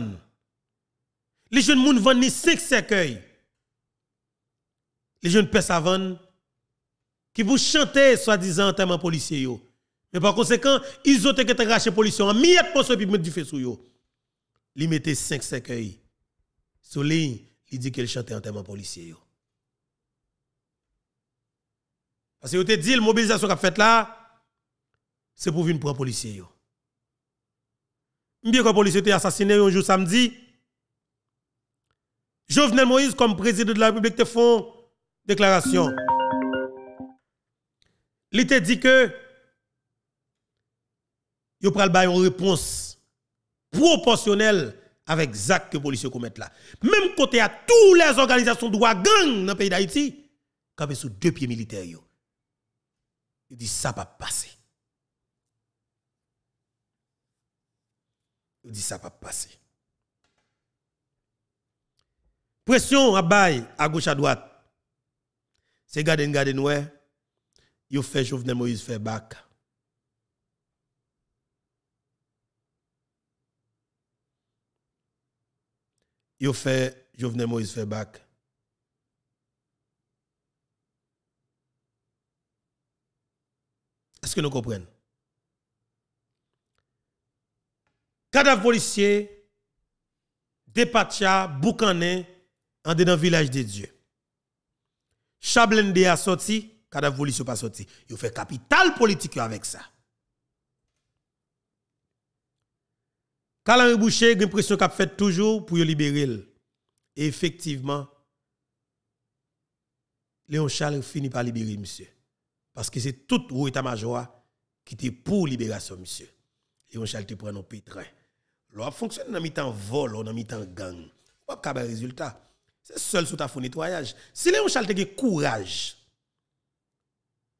Les jeunes moun vendent 5 cercueils. Les jeunes pères à qui vous chanter soi-disant en policier policiers, Mais par conséquent, ils ont été rachetés policiers en miette pour ce mis du feu sur yo. Ils mettaient 5 cercueils. Sur ont il dit chantaient en termes policier policiers. Parce que vous te dit, la mobilisation qu'a faite là, c'est pour venir prendre policier Bien la police était assassiné un jour samedi, Jovenel Moïse, comme président de la République, te font déclaration. Il te dit que yo pral une réponse proportionnelle avec Zach que police commettent là. Même côté à tous les organisations de droit gang dans le pays d'Haïti, quand sous deux pieds militaires Il dit ça va passer. dit ça va passer. Pression à à gauche à droite. C'est garder garder ouais. Il fait Jovenel Moïse fait bac. Il fait Jovenel Moïse fait bac. Est-ce que nous comprenons Cadavre policier, Depatia, Boucané, en dedans village de Dieu. Chablende a sorti, cadavre policier pas sorti. Il fait capital politique avec ça. Kalan Boucher, une pression a fait toujours pour libérer. effectivement, Léon Charles finit par libérer monsieur. Parce que c'est tout ou état-major qui était pour libération monsieur. Léon Charles te prend au pétrin. L'on fonctionne dans mi-temps vol, dans mi-temps gang. Pas capable résultat. C'est seul sous ta fond nettoyage. Si Léon Charles a courage,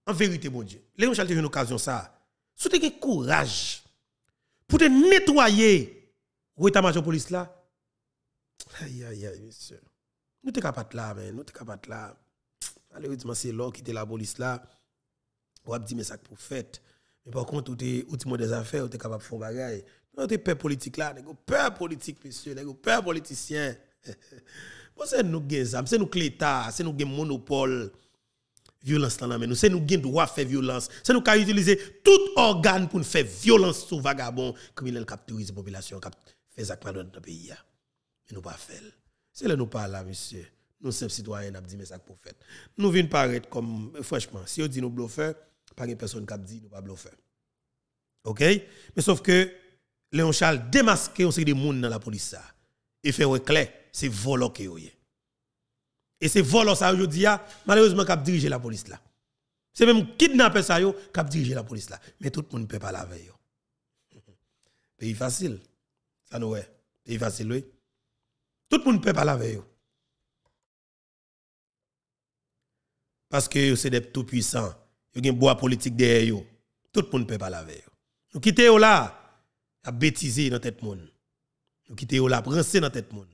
en vérité, mon Dieu, Léon Charles a une occasion ça. Si tu as courage pour te nettoyer, ou ta major police là, aïe aïe aïe, monsieur. Nous sommes capables là, mais nous sommes capables là. Malheureusement, c'est l'or qui était la police là. On dit, mais ça pour fête. Mais par contre, ou monde des affaires, ou êtes capable de faire des choses. Non, t'es peur politique là, n'ego peur politique, monsieur, n'ego peur politicien. bon, c'est nous qui ça, c'est nous qui l'État, c'est nous qui monopole violence dans nous, c'est nous qui droit faire violence, c'est nous qui utiliser tout organe pour faire violence sur vagabond, criminel capturer la population, faire ça dans le pays. Hein. Mais nous pas faire. C'est là nous pas là, monsieur. Nous sommes citoyens, nous dit mais ça pour faire. Nous venons paraître comme, franchement, si on dit nous bluffer, pas une personne qui dit nous pas bluffer. Ok? Mais sauf que, Léon Charles démasqué on série de monde dans la police Et fait clair, c'est volo qui est. Et c'est volo ça aujourd'hui malheureusement qui a dirigé la police là. C'est même kidnapper ça yo qui a dirigé la police là. Mais tout le monde peut pas la veille. Pays facile. Ça nous est. Pays facile oui. Tout le monde peut pas la veille. Parce que c'est des tout puissants. y a une bois politique derrière eux. Tout le monde peut pas la veille. Nous quittez là a bêtisé dans tête monde. Nous quitter la prince dans tête monde.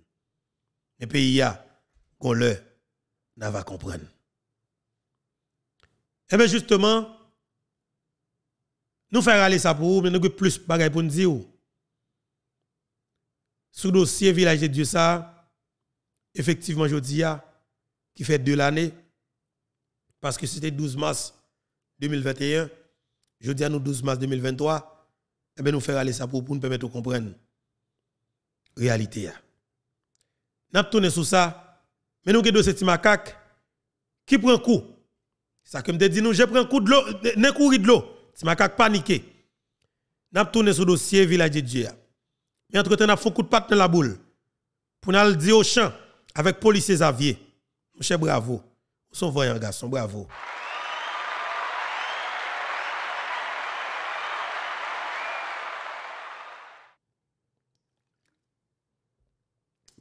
Mais pays a qu'on le n'a pas comprendre. Eh bien justement, nous faire aller ça pour vous, mais nous avons plus de pour nous dire. Sous dossier village de Dieu ça, effectivement, je dis, qui fait deux l'année, parce que c'était 12 mars 2021, je dis à nous 12 mars 2023, eh bien, nous faire aller ça pour, nous permettre de comprendre la réalité. Nous tourné sur ça, mais nous avons deux macaques qui prend un coup. Ça que me dit nous, je prends coup de l'eau, ne courir de l'eau. Petit macaque paniqué. Nous tourné sur le dossier village de Dieu. Mais entre-temps, nous avons fait coup de patte dans la boule pour nous dire au champ avec policiers Xavier. Mon cher, bravo. Son voyant garçon, bravo.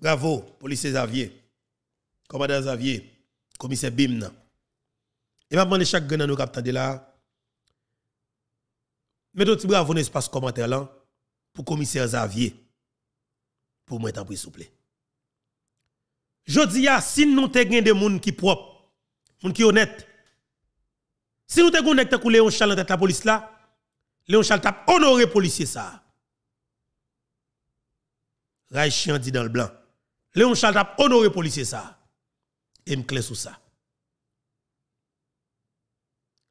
Bravo, policier Xavier. Commandant Xavier. Commissaire Bimna. Et maintenant, chaque gagnant nous capte de là. Mettez un petit bravo dans l'espace commentaire là pour commissaire Xavier. Pour moi, t'en s'il vous plaît. Je dis, si nous avons de gens qui propres, des gens qui honnêtes, si nous avons de gens qui Léon Charles dans la police là, Léon Charles tape honoré policier ça. chien dit dans le blanc. Léon Charles honoré policier ça. Et me clé sous ça.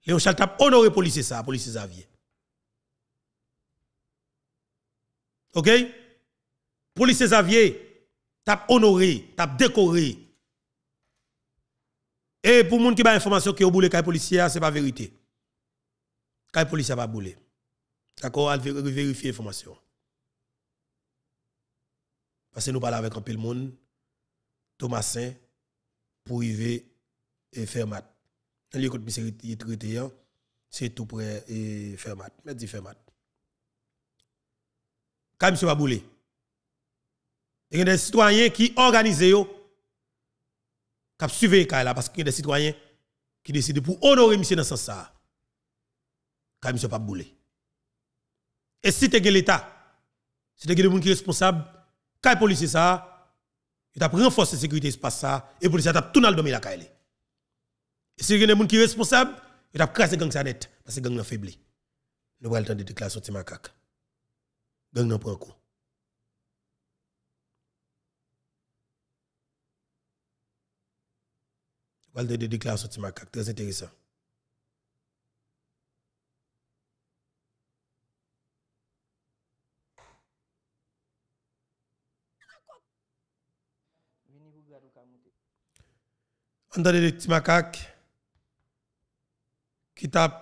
Léon Charles honoré policier ça, policier Xavier. OK Policier Xavier tap honoré, tap décoré. Et pour moun qui a information qu'il a boulé kay policier, c'est pas vérité. Kay policier pas bouler. D'accord, vérifier information. Parce que nous parlons avec un peu de monde, Thomasin, pour y et faire mat. Dans l'école de traité, c'est tout près et Fermat, Mais dit faire mat. Quand M. Baboulé, il y a des citoyens qui organisent, qui suivent là parce qu'il y a des citoyens qui décident pour honorer M. dans ce sens-là. Quand M. Baboulé. Et si tu es l'État, si tu es le monde qui est responsable, quand les policiers ça, ont renforcé la sécurité espace et les policiers ont tout dans le la caille. Et si il y a des gens qui sont responsables, ils ont cassé gang ça net, parce que gang n'a faibli. Nous avons le temps de déclarer ce macaque. Gang n'a pas un coup. Nous avons le temps de déclarer macaque, très intéressant. Andade de ti makak Ki tap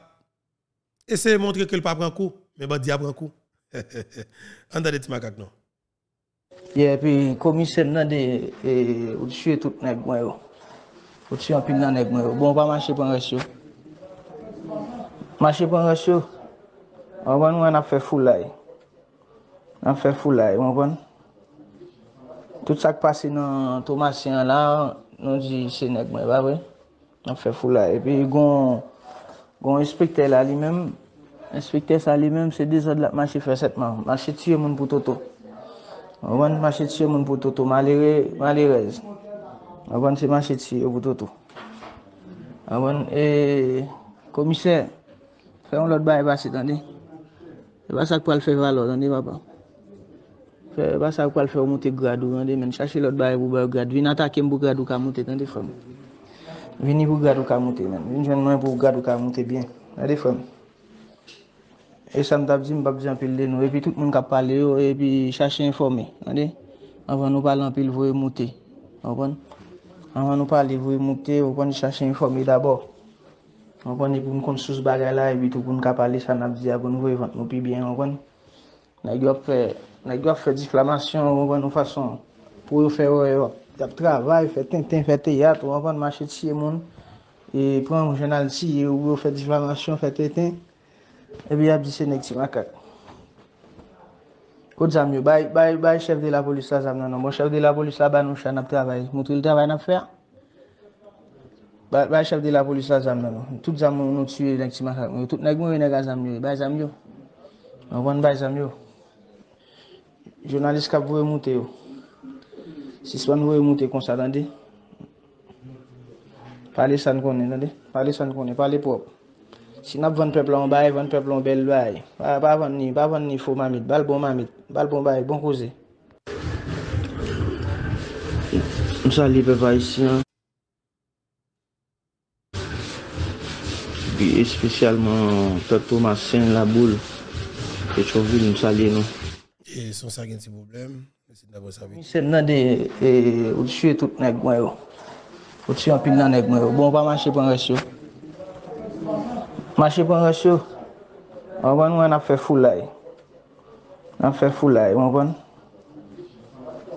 Ese montre ke l pa pran kou Me ba diya pran kou Andade de ti makak nou Ye pi komisen nan de Ou di chwe tout nan ek mwen yo Ou di chwe anpil nan ek mwen yo Bon pa manche pan resyo Manche pan resyo Mwen wè nan fe fulay Nan fe fulay Mwen wè nan fulay Toute sak pase nan tou masi an la, nou di chenek mwen babre, nan fe fula. E pi gon, gon espekte la li menm, espekte sa li menm, se dezad la masi fesetman. Masi ti yon moun poutoto. Wan, masi ti yon moun poutoto, mali rez. Wan, si masi ti yon poutoto. Wan, e komise, fe yon lot ba yon basi tani. Basak pal fe valo tani, wapan. Fè, ba sa kwa l fè ou moutè gradou, an de men, chache lout baye pou baye ou gradou. Vi nan ta kem pou gradou ka moutè, an de fèm. Vi ni pou gradou ka moutè men, vi nan jan nan pou gradou ka moutè byen, an de fèm. E san dap zin bap zan pil den nou, e pi tout moun kap pale yo, e pi chache informe, an de. An van nou pale an pil vou e moutè, an bon. An van nou pale vou e moutè, an bon, chache informe d'abo. An bon, e pou moun kontsous bagay la, e pi tout moun kap pale san dap zin, an bon, vou e vant nou pi byen, an bon. Nè gyo fè... Nèk gwa fè diflamasyon ou wè nou fason pou yo fè yo e wè. Dè ap travay fè ten ten fè te yat ou wè wè anman mwache ti e moun. E pran mwen jenal si yo ou wè fè diflamasyon fè ten ten. E bi ap disè nèk ti makat. Kout zanm yo. Bay chef de la polis la zanm nanon. Bo chef de la polis la ban nou chan ap travay. Mwotri l travay nap fè? Bay chef de la polis la zanm nanon. Tout zanm nou tsyè nèk ti makat. Tout nèk mwen yon nèk a zanm yo. Bay zanm yo. Ou wè anman bay zanm yo. Jounalist kap vwe mwote yo, si swan vwe mwote konsa dande, pale san konen dande, pale san konen, pale pop. Sinap van peplon baye, van peplon bel baye, ba van ni, ba van ni fwo mamit, bal bon mamit, bal bon baye, bon kouze. Mw sali pepa isi an. Bi espesyalman pep Thomas Seng, la boule, pe chouvi mw sali an an. E son sa gen ti problem, pe si d'avos avi. Se mnen de, e ou di chwe tout nek mwen yo. Ou di yon pil nan nek mwen yo. Bon, ba manche pan resyo. Manche pan resyo, anwen mwen e. an fe fulay. E, an fe fulay, anwen mwen.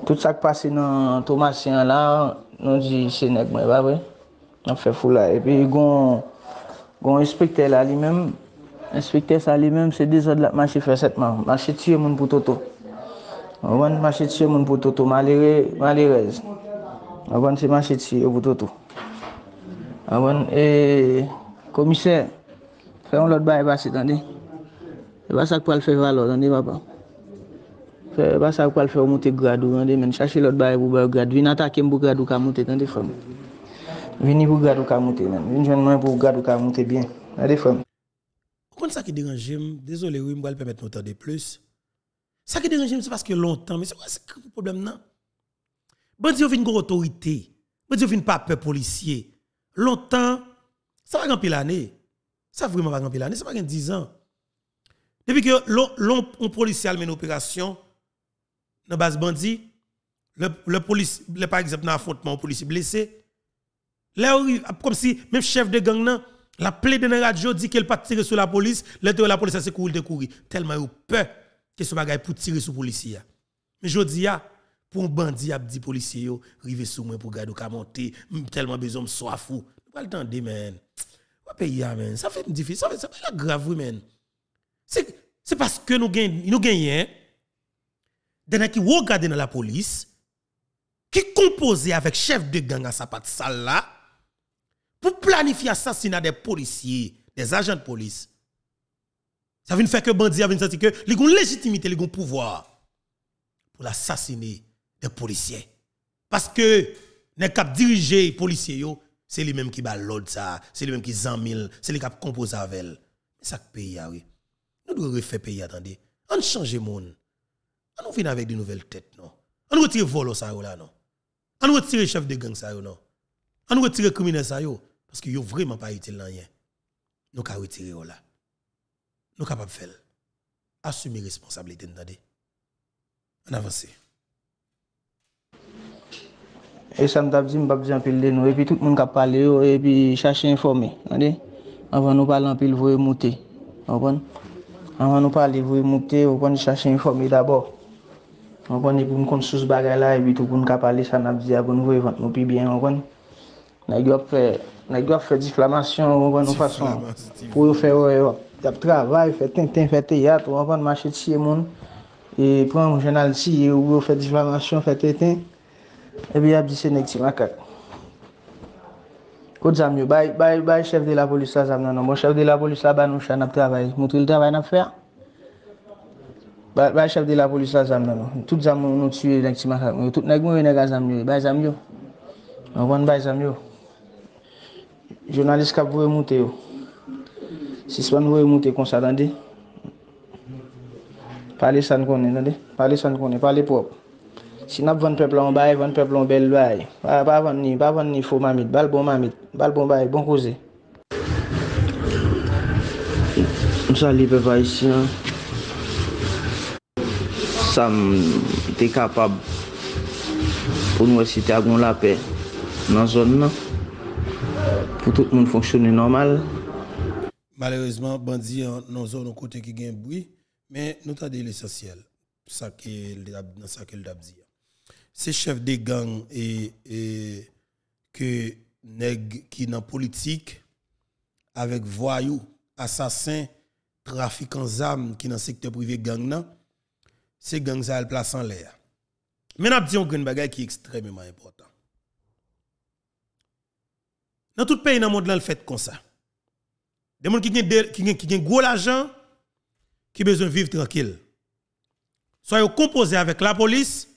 Tout sa k pase nan Thomasian la, nan di se nek mwen yo. An fe fulay. E. Pe yon, yon esprikte la li menm, Espekte sali menm se dizad la manche fe setman. Manche ti yon moun poutoto. Wan manche ti yon moun poutoto. Malire, malirez. Wan se manche ti yon poutoto. Wan e komise, fe yon lot baye basi tan di. E basak pal fe valo tan di wapan. Fe basak pal fe wamote gradou. Men chache lot baye pou baye gradou. Vin atakem pou gradou kamote tan di fwam. Vini pou gradou kamote men. Vini jwen mwen pou gradou kamote bien. Tan di fwam. Quand ça qui dérange Désolé, oui, je vais permettre de de plus. Ça qui dérange, c'est parce que longtemps, mais c'est quoi ce problème non Bandi ont une autorité. Bandi ont une pas peur policier. Longtemps, ça va grandir l'année. Ça vraiment va grandir l'année, ça va gagner 10 ans. Depuis que l'on policier a une opération dans base bandi, le, le police, le, par exemple, dans l'affrontement, le policier blessé, là, comme si même chef de gang, non, la plaie de la radio dit qu'elle pas tirer sur la police, l'être la police a courir de courir tellement eu peur que ce bagaille pour tirer sur policier. Mais je dis pour un bandit a dit policier yo river sur moi pour garder au monter, tellement besoin me soit fou. Pas le temps de men. pays men, ça fait difficile, ça fait ça grave men. C'est c'est parce que nous gagnons nous gagnons hein. des qui regardent dans la police qui composé avec chef de gang à sa patte sale là vous planifier l'assassinat des policiers, des agents de police, ça veut faire que bandits ont sentir que ils ont légitimité, ils ont pouvoir pour l'assassiner des policiers. Parce que les cap diriger les policiers, c'est les mêmes qui bat l'autre ça, c'est les mêmes qui zamil, c'est les qui composent avec elle. ça pays ah oui. Nous devons refaire pays attendez. On change le monde. On vient avec de nouvelles têtes non. On retire volo ça là non. On retire chef de gang ça non. On retire criminel ça eski yo vreman pa yotil nan yen, nou ka wetiri yo la. Nou kapap fel, asumi responsabli den, nade. An avansi. E san tabzi mbap diyan pil den nou, epi tout moun kap pale yo, epi chache informe, nade. Anvan nou pale an pil vwe mouti, anvan nou pale vwe mouti, anvan di chache informe dabor. Anvan di pou mkon sou s bagay la, epi tout moun kap pale san tabzi, anvan nou pale mouti, anvan nou pale mouti, Nèk do fè deflamasyon ou wè nou fason pou yo fè ou e wè. Dap travay fè ten fè te yat ou wè anwè manche ti e moun. E pran moun jenal si e yo wè fè deflamasyon fè te ten. E bi ap di se nèk ti makat. Kout zanmyo bay chef de la polisa zanmyo nan. Mou bon, chef de la polisa ban nou chan ap travay. Moutri l travay nap fè. Bay chef de la polisa zanmyo nan. Tout zanmoun nou tsyè nèk ti makat. Tout nèk moun wè nèk zanmyo nan. Bay zanmyo. Anwè anwè bay zanmyo. Jounalist kap vwe mwote yo, si swan vwe mwote konsa dande, pale san konen dande, pale san konen, pale pop. Si nap vwenn peplon baye, vwenn peplon bel baye, ba vwenn ni, ba vwenn ni fwo mamit, bal bon mamit, bal bon baye, bon kouze. Mwen sali pepa isi an, sam te kapab pou nou esi te agon lape nan zon nan. pour tout le monde fonctionner normal. Malheureusement, bandit dans zone côté qui gagne bruit, mais nous avons l'essentiel. Ça dans ça qu'il dit. Ces chefs de gang et, et que nèg qui dans politique avec voyous, assassins, trafiquants d'armes qui dans secteur privé gang là, ces gangs ça place en l'air. Mais nous avons dit une bagage qui est extrêmement important. Dans tout pays dans le monde, là, fait comme ça. Des gens qui ont qui gros l'argent, qui besoin vivre tranquille. Soit Soyez composés avec la police,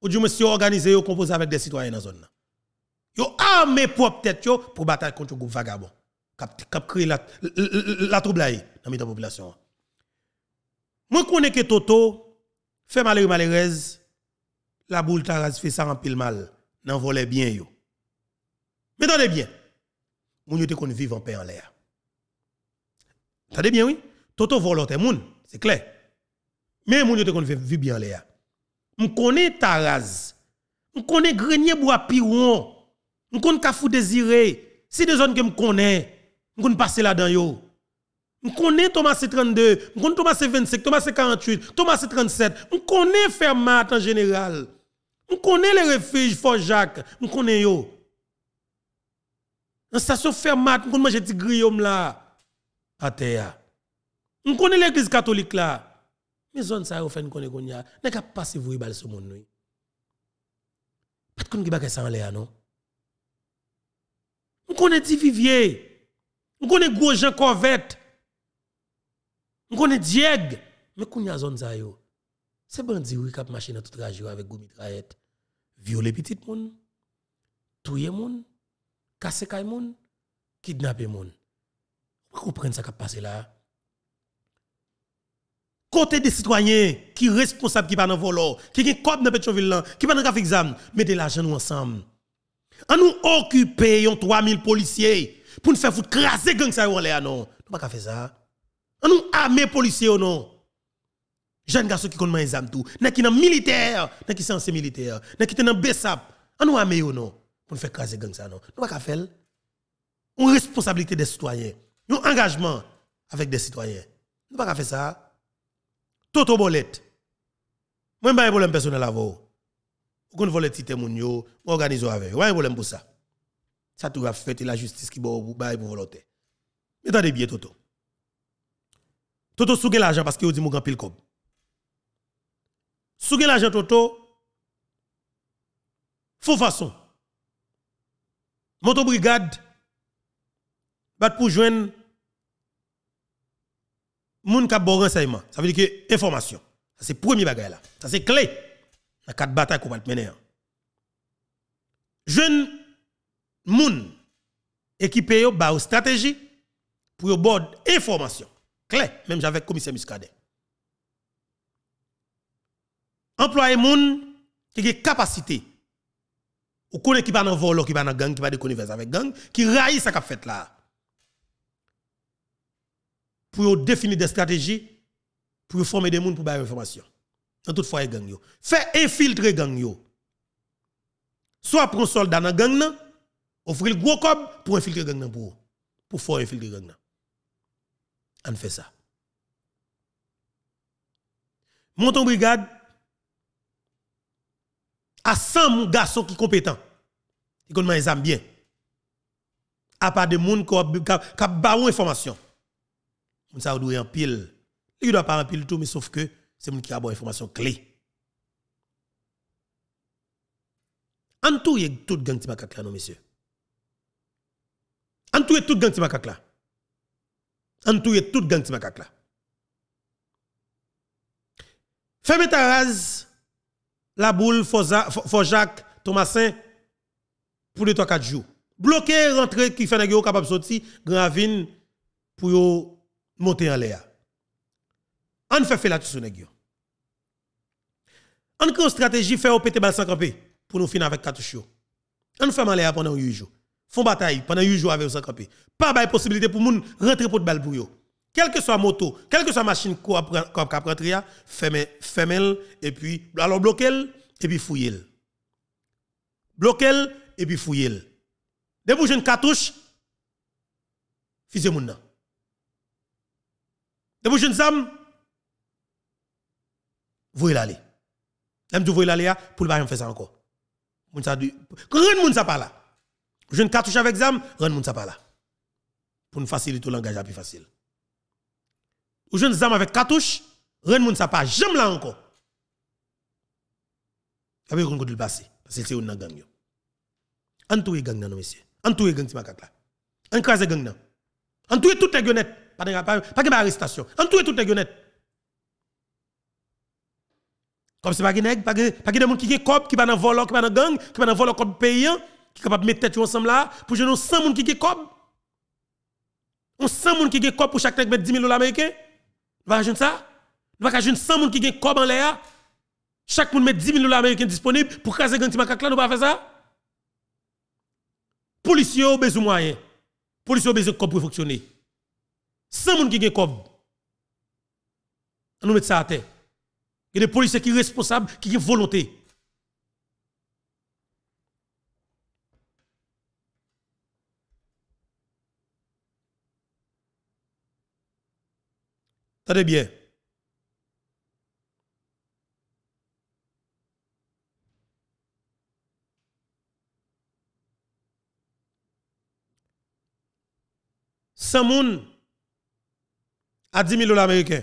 ou du moins organisé, vous composez avec des citoyens dans la zone. Vous armez propre tête pour battre contre le groupe vagabond. Cap créé la, la, trouble dans la population. Moi, je connais que Toto fait et malheureuse, la boule race fait ça en pile mal, n'en volet bien. Yo. Mais attendez bien moun yo te kon vivre en paix en l'air. Entendez bien, oui? Toto volote moun, c'est clair. Mais moun yo te kon vivre bien en l'air. M'kone taraz, m'kone grenier bois piron, m'kone kafou désiré, Si des zones que m'kone, m'kone passer là-dedans yo. Je connais Thomas 32, je connais Thomas 25, Thomas 48, Thomas 37. Je connais Fermat en général. Je connais les refuges Fort Jacques. Je connais yo. Dans station fermat, on mange petit grillom là. À terre. On connaît l'église catholique là. Mais zone ça on fait qu'on est qu'on y a. N'a qu'à vous bal sur monde oui. Pas qu'on qui va ça en l'air non. On connaît Vivier. On connaît gros Jean Corvette. On connaît Dieg. Mais qu'on y a zone ça yo. C'est bandit oui qui a marché dans tout la avec goumitraillette. Violer petit monde. Touye monde casser kay moun, kidnapper moun. Vous comprenez ce qui passé là? Côté des citoyens qui sont responsables qui pas dans volo, qui sont cop dans Petroville qui pas dans graphique exam, mettez l'argent nous ensemble. On nous occuper 3000 policiers pour nous faire foutre craser gang ça en l'air non. Nous pas faire ça. On nous armer policiers non. Jeunes garçons qui connaissent les armes tout, n'a qui dans militaire, n'a qui sont militaire. militaires, n'a qui dans BESAP, on nous armer non pour nous faire craser gang ça non. Nous pas faire une responsabilité des citoyens, un engagement avec des citoyens. Nous pas faire ça. Toto bolette. Moi pas de problème personnel à vous. Vous voler tité moun yo, organiser avec. Ouais un problème pour ça. Ça tout va faire la justice qui bon pour pour volonté. Mais des bien Toto. Toto souge l'argent parce que vous dit mon grand pile cob. Souge l'argent Toto. Faux façon. Motobrigade, bat pour joindre moun kap bon renseignement. Ça veut dire que information. Ça c'est premier bagage là. Ça c'est clé. Dans quatre batailles qu'on va mener. Jeune moun équipé yo ba stratégie pour bord information. Clé même j'avais commissaire Muscadet. Employé moun qui a capacité ou connaît qui pas dans vol, qui pas dans gang, qui pas de connivence avec gang, qui raille ça qu'a fait là. Pour définir des stratégies, pour former des gens pour avoir information. Dans toute fois, gang yo. Fait infiltrer gang yo. Soit pour un soldat dans gang nan, offrir le gros cob pour infiltrer gang nan pour Pour faire infiltrer gang nan. On fait ça. Montons brigade, à 100 garçons qui sont compétents. Ils connaissent les bien. À part de monde qui a baron information. Moun sa ou en pile. Il doit pas en pile tout mais sauf que c'est moun qui a information clé. En tout y tout gang ti là non monsieur. En tout y tout gang ti là. En tout y tout gang ti là. Femme! ta race la boule Fojac Thomasin pour 2 3 4 jours. Bloqué rentrer qui fait nèg capable sortir Gravine pour monter en l'air. On fait fait touche dessus nèg On crée une stratégie faire au pété bal sans camper pour nous finir avec jours. On fait en l'air pendant 8 jours. Font bataille pendant 8 jours avec sans camper. Pas de possibilité pour moun rentrer pour de balle pour yo quelle que soit moto, quelle que soit machine qu'on a fermez-le et puis alors bloquez et puis fouillez bloquer bloquez et puis fouillez-le. Dès que une cartouche, fusez monna. nan. Dès que une zam, voyez allez. Même vous une pour le bain faire ça encore. Moun sa du quand moun sa pas là. une cartouche avec zam, ren moun sa pas là. Pour nous faciliter le langage plus facile ou jeune zam avec cartouche, rien moun sa pas jamais là encore. de le passé parce que c'est une gang yo. Entouré gang nan monsieur. Entouré gang ma makak là. Encrasé gang nan. Entouré toutes les pas pas pas arrestation. Entouré toutes les Comme c'est pas de nèg, pas pas de monde qui est qui va dans volant, qui va dans gang, qui va dans volant comme paysan, qui capable mettre tête ensemble là pour jouer 100 moun qui est cop. On 100 moun qui est cop pour chaque mettre 10 000 dollars américains va pas ça. Nous pas 100 personnes qui ont comme en l'air. Chaque monde met 10 000 dollars américains disponibles pour casser grand macaque là, nous va faire ça. Policiers ont besoin de moyens. Policiers ont besoin de pour fonctionner. 100 personnes qui ont corps. Nous met ça à terre. Il y a des policiers qui sont responsables, qui ont volonté. Tenez bien. Sans à 10 000 dollars américains.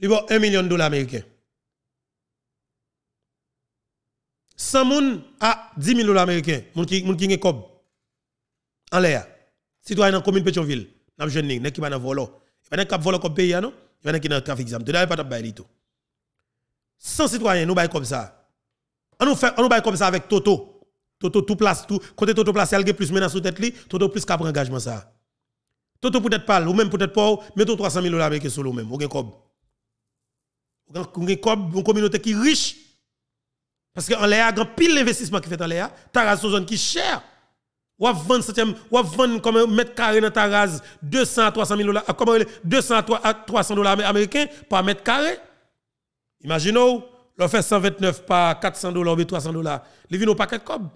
Il va 1 million de dollars américains. 100 moun à 10 000 dollars américains. Moun qui moun qui en l'air. Citoyen dans la commune Pétionville, n'a jeune ning, qui va dans volo. Il va dans cap volo comme pays non, il va dans qui dans trafic exam. De là pas bail tout. Sans citoyen nous baille comme ça. On nous fait on nous baille comme ça avec Toto. Toto tout place tout côté Toto place elle plus menace sous tête li, Toto plus cap engagement ça. Toto peut-être pas ou même peut-être pas, mettons 300 000 dollars avec sur lui même, ou gen cob. Ou gen cob, une communauté qui riche. Parce que en l'air, grand pile l'investissement qui fait en l'air, t'as une zone qui est chère. Ou à 20 centièmes, ou 20 comme mètre carré dans ta rase, 200 à 300 000 dollars, ah, comment 200 à 300 dollars américains par mètre carré. Imaginez, l'on fait 129 par 400 dollars ou 300 dollars. Les vins pas paquet de cob.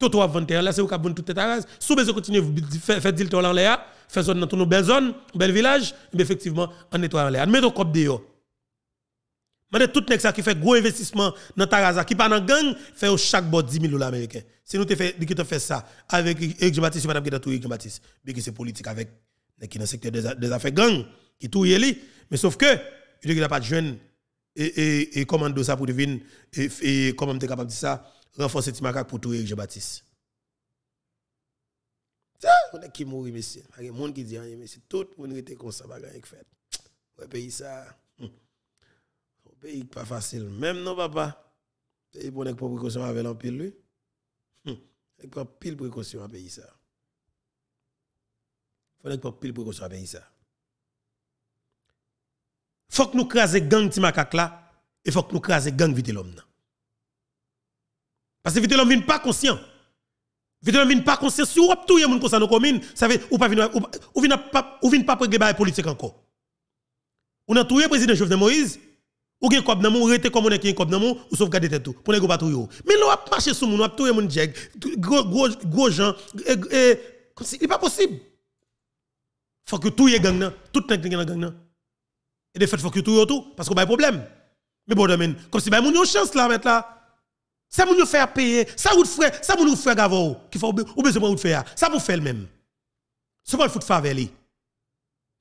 tout à 21, là c'est où cas bon toute ta rase. Sous besoin continuer faire deal en l'air, faire zone dans nos belles zones, bel village, mais effectivement, on nettoie en l'air. au cob dehors. Maintenant, tout le qui fait gros investissement dans Taraza, qui pas dans gang, fait chaque bord 10 000 dollars américains. Si nous te fait, fait ça avec Eric Jean-Baptiste, madame qui tout Eric Jean-Baptiste, bien que c'est politique avec, qui dans le secteur des, affaires gang, qui tout y Mais sauf que, il n'a pas e, e, e de jeune, et, et, et ça pour deviner et, et comment on est capable de ça, renforcer Timakak pour tout Eric Jean-Baptiste. On est qui mourir, monsieur. Il y a des gens qui disent, monsieur, tout le monde était comme ça, bagarre fait. Ouais, pays ça pays pas facile. Même non, papa. Pays pour pas précaution avec l'empile, lui. n'y hum. Il pas pile précaution à pays ça. Il faut pas pile précaution à pays ça. Faut que nous craser gang de là et faut que nous craser gang vite l'homme Parce que vite l'homme n'est pas conscient. Vite l'homme n'est pas conscient si vous avez tout le monde qui nos communes, ça veut ou pas ne ou pas ou les pas politique encore. On a tout le président Jovenel Moïse ou gen kop nan moun, rete e, e, kom moun ki kop nan moun, ou sauvegarder tête tout. Pour les pas tout yo. Mais l'on a marché sur moun, on a tout moun djeg, gros gros gros gens et c'est pas possible. Faut que tout y gang nan, tout nèg nan gang nan. Et de fait faut que tout yo tout parce qu'on a problème. Mais bon domaine, comme si ba moun yo chance là mettre là. Ça moun yo faire payer, ça route frère, ça moun frère gavo qui faut ou besoin route faire. Ça pour faire le même. C'est pas le foot faveur li.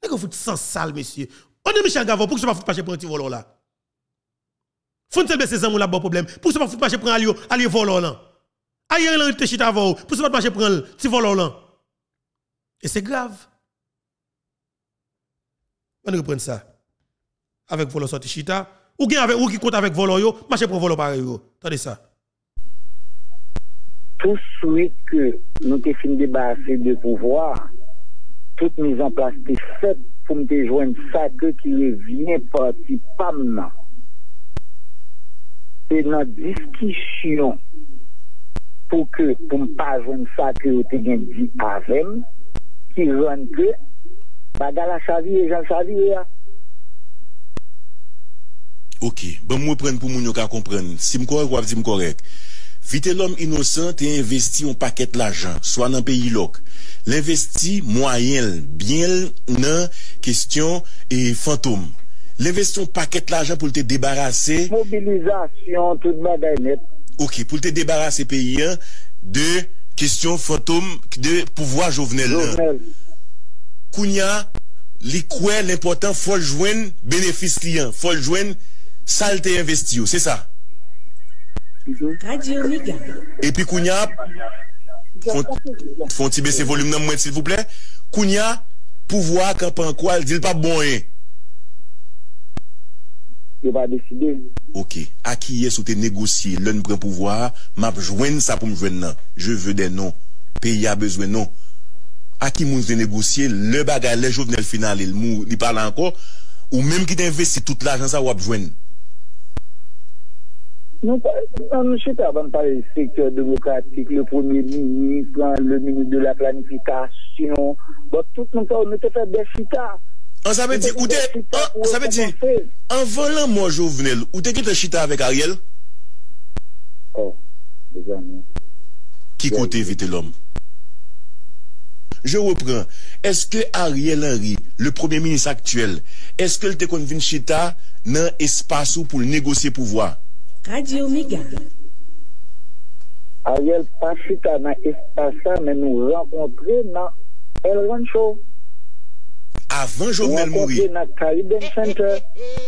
Nèg foot sans sale monsieur. On est Michel Gavo pour que je pas foot pas chez pour là. Faut te blesser zanmou là bon problème. Pour ce pas foutre marché prend alio, alio volant là. Ailleurs là te chita vao, pour ce pas marché prend ti volant là. Et c'est grave. On reprend ça. Avec Volo sorti chita ou bien avec ou qui compte avec Voloyo, yo, marché prend volant pareil yo. Attendez ça. Tout suite que nous te fin débarrasser de pouvoir, toute mise en place est faite pour me joindre ça que qui revient parti PAM. pe nan diskisyon pou ke pou m pa zon sa ke ou te gen di aven, ki zon ke, ba gala sa vie, jan sa vie ya. Ok, ban m wè pren pou moun yo ka kompren. Si m korek wav di m korek. Vite lom inosante e investi yon paket l'ajan, swan nan peyi lok. L'investi mwa yel, biel, nan, kestyon e fantoum. l'investyon paket l'ajan pou l'te debarase... Mobilizasyon, tout bada net. Ok, pou l'te debarase peyi, de kistyon fotoum de pouvoi jovenel. Jovenel. Kounia, li kwen l'impotant foljwen benefis kliyan, foljwen salte investiyo, se sa. Radio Riga. Epi kounia, fon ti besi volumen amwen, s'il vous plè, kounia, pouvoi, kapankou, al dil pa bonen. yo va deside. Ok. Aki yes ou te negosye, lè n'prenpouvoir, m'apjwen sa pou m'jwen nan. Je vè den non. Pè y a bezwen non. Aki moun se negosye, lè bagay, lè joun nel final, lè moun, li pala anko, ou mèm ki te investi tout l'agen sa wapjwen. Nou pa, nan nou chete avan pa lè sektèr devokatik, lè premier minis, lè minis de la planifikasyon, bot tout moun pa ou nou te fè defika. An sa pe di, ou te, an, sa pe di, an volan moun jovenel, ou te ki te chita avèk Ariel? Oh, bezan. Ki kote evite l'om? Je repren, eske Ariel Henry, le premier ministre actuel, eske l te konvin chita nan espasou pou l negosye pouvoi? Radio Mega. Ariel, pa chita nan espasou, men nou renkontre nan El Rancho. Eh, eh, eh, Avant Jovenel Mouri.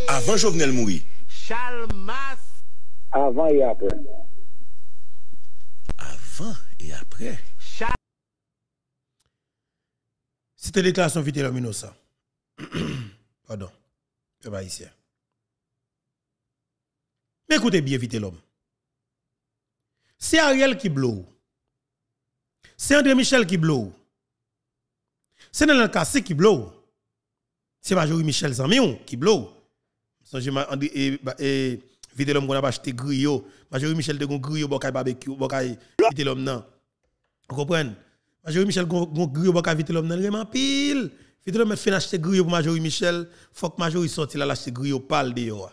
Avant Jovenel Mouri. Avant et après. Avant et après. C'était déclaration vite l'homme innocent. Pardon. Je pas ici. Mais écoutez bien vite l'homme. C'est Ariel qui bloue. C'est André Michel qui bloue. C'est Nelan Kassé qui bloue c'est Major Michel Zamion hein, qui blow. Songe et, et vite l'homme qu'on a acheté griot. Major Michel de gon griot bokay barbecue, bokay vite l'homme nan. Vous comprenez Major Michel gon griot bokay vite l'homme nan, vraiment pile. Vite l'homme fait acheter griot pour Major Michel, faut que Majorie sorti là l'acheter griot pal dehors.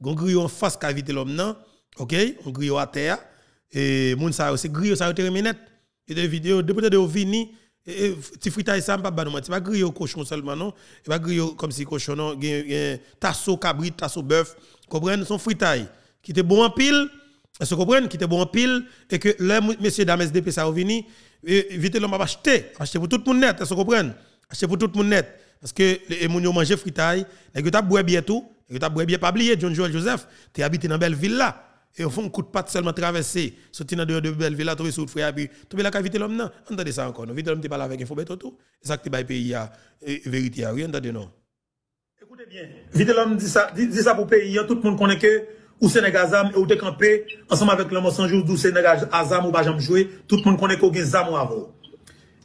Gon griot en face qu'a vite l'homme non OK, on griot à terre et moun ça c'est griot ça été remet net. Et des vidéos de peut-être de et Tu frita ça pas mais tu vas griller au cochon seulement non, et pas griller comme si cochon non, cabri, tasso cabrit, tasso bœuf, comprendre son fritaille qui était bon en pile, est-ce que qui était bon en pile et que le monsieur dames DP ça vini vite l'homme va acheter, acheter pour tout le monde net, est-ce que comprendre Acheter pour tout le monde net parce que les gens manger fritaille, les bois bien tout, les gens boire bien pas oublier John Joel Joseph, tu habites dans belle ville là. Et au fond, un coup de patte seulement traversé, sorti dans dehors de Belleville, trouvé sous le frère, puis trouvé la cavité l'homme, non. Entendez ça encore. vite l'homme, tu parles avec un faux bête tout. C'est ça que tu bailles à hein. vérité rien, hein, entendez non. Écoutez bien, vite l'homme dit ça, dit, ça pour pays, hein. tout le monde connaît que ou Sénégal et ou te campé, ensemble avec l'homme 100 jour d'où Sénégal Azam ou Bajam joué, tout le monde connaît qu'on a Zam ou avant.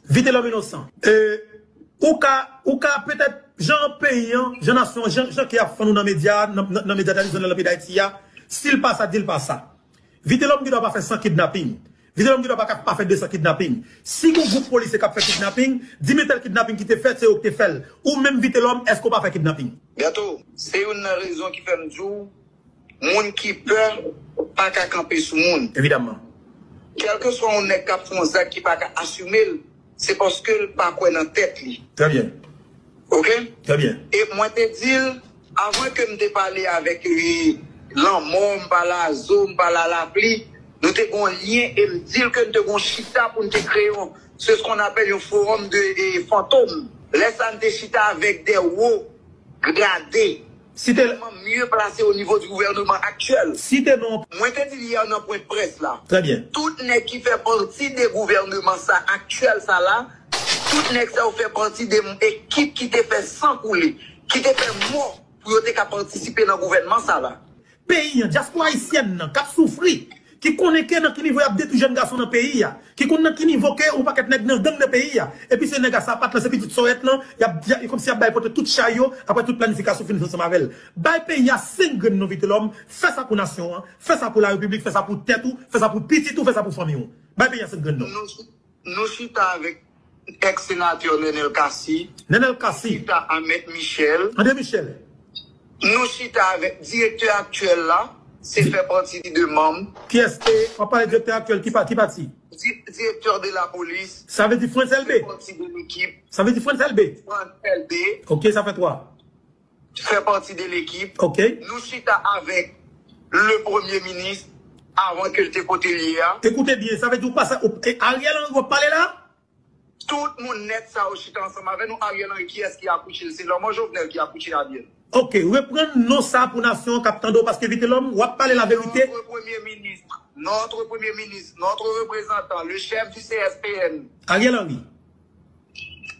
Vite l'homme innocent. Euh, ou ka, ou peut-être, gens pays, gens nation, gens qui a fait nous dans les médias, dans les médias, dans le pays d'Haïti, s'il passe ça, dit pas ça. Vite l'homme qui doit pas faire 100 kidnapping. Vite l'homme qui doit pas faire 200 kidnapping. Si vous groupe de police qui a fait kidnapping, dis moi tel kidnapping qui t'est fait, c'est où que fait. Ou même vite l'homme, est-ce qu'on va faire kidnapping? Bientôt. c'est une raison qui fait un jour, monde qui peur, pas camper sur monde. Évidemment. Quel que soit on est cap français qui pas qu'à assumer, c'est parce que le pas quoi dans tête lui. Très bien. OK? Très bien. Et moi te dis, avant que je te parle avec lui, lan pas la zone, pas la pli, nous te lien et nous disons que nous te un chita pour nous créer ce qu'on appelle un forum de Laisse nous des chita avec des hauts gradés, Si tellement Mieux placé au niveau du gouvernement actuel. Si te non... qu'il y a un point là. point presse Très bien. Tout n'est qui fait partie des gouvernements ça actuel ça là, tout n'est qui fait partie des équipes qui te te qui' qui te fait mort pour te participer dans le gouvernement ça là pays, la diaspora haïtienne, qui a souffert, qui connaît qu'il y a un niveau de jeunes garçons dans le pays, qui connaît qu'il y a un paquet de dans le pays, et puis ce n'est pas ça, parce que c'est petit soit là, il y a comme si il y avait tout chaillot après toute planification finie sur Marvel. Il y a cinq grandes novités l'homme, fait ça pour la nation, hein, fait ça pour la République, fait ça pour tête, fait ça pour petit, fait ça pour famille. Il y a cinq grandes Nous sommes avec ex-sénateur Nenel Kassi, Nenel Kassi, avec Michel. Avec Michel. Nous chita avec directeur actuel là, c'est fait partie des deux membres. Qui est-ce On parle de directeur actuel, qui parti parti Directeur de la police. Ça veut dire France LB Ça veut dire France LB France LB. Ok, ça fait Tu fais partie de l'équipe. Ok. Nous chita avec le premier ministre avant que je t'écoute l'IA. Écoutez bien, ça veut dire quoi ça Et Ariel Henry parler là Tout le monde net ça au chita ensemble avec nous. Ariel qui est-ce qui a accouché C'est l'homme Jovenel qui a couché Ariel. Ok, reprenons non ça pour nation Captando parce que vite l'homme, on va parler la vérité. Notre premier ministre, notre premier ministre, notre représentant, le chef du CSPN. Ariel Henry.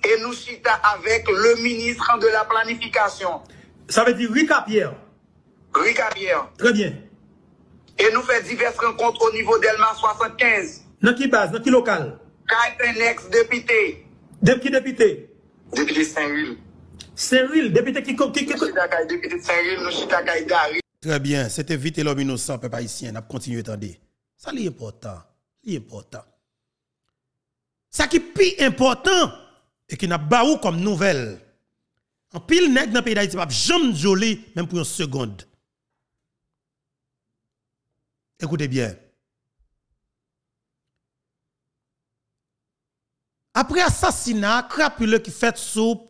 Et nous citons avec le ministre de la planification. Ça veut dire Rika Pierre. Rika Pierre. Très bien. Et nous faisons diverses rencontres au niveau d'Elma 75. Dans qui base, dans qui local? un ex-député. Depuis qui député? Député Saint-Huile. Cyril, député qui... Très bien, c'était vite l'homme innocent, peuple haïtien. N'a continué, d'attendre. Ça, c'est important. C'est important. Ça qui est plus important et qui n'a pas comme nouvelle. En pile nèg dans le pays d'Haïti, pas jamais joli, même pour une seconde. Écoutez bien. Après assassinat, crapuleux qui fait soupe,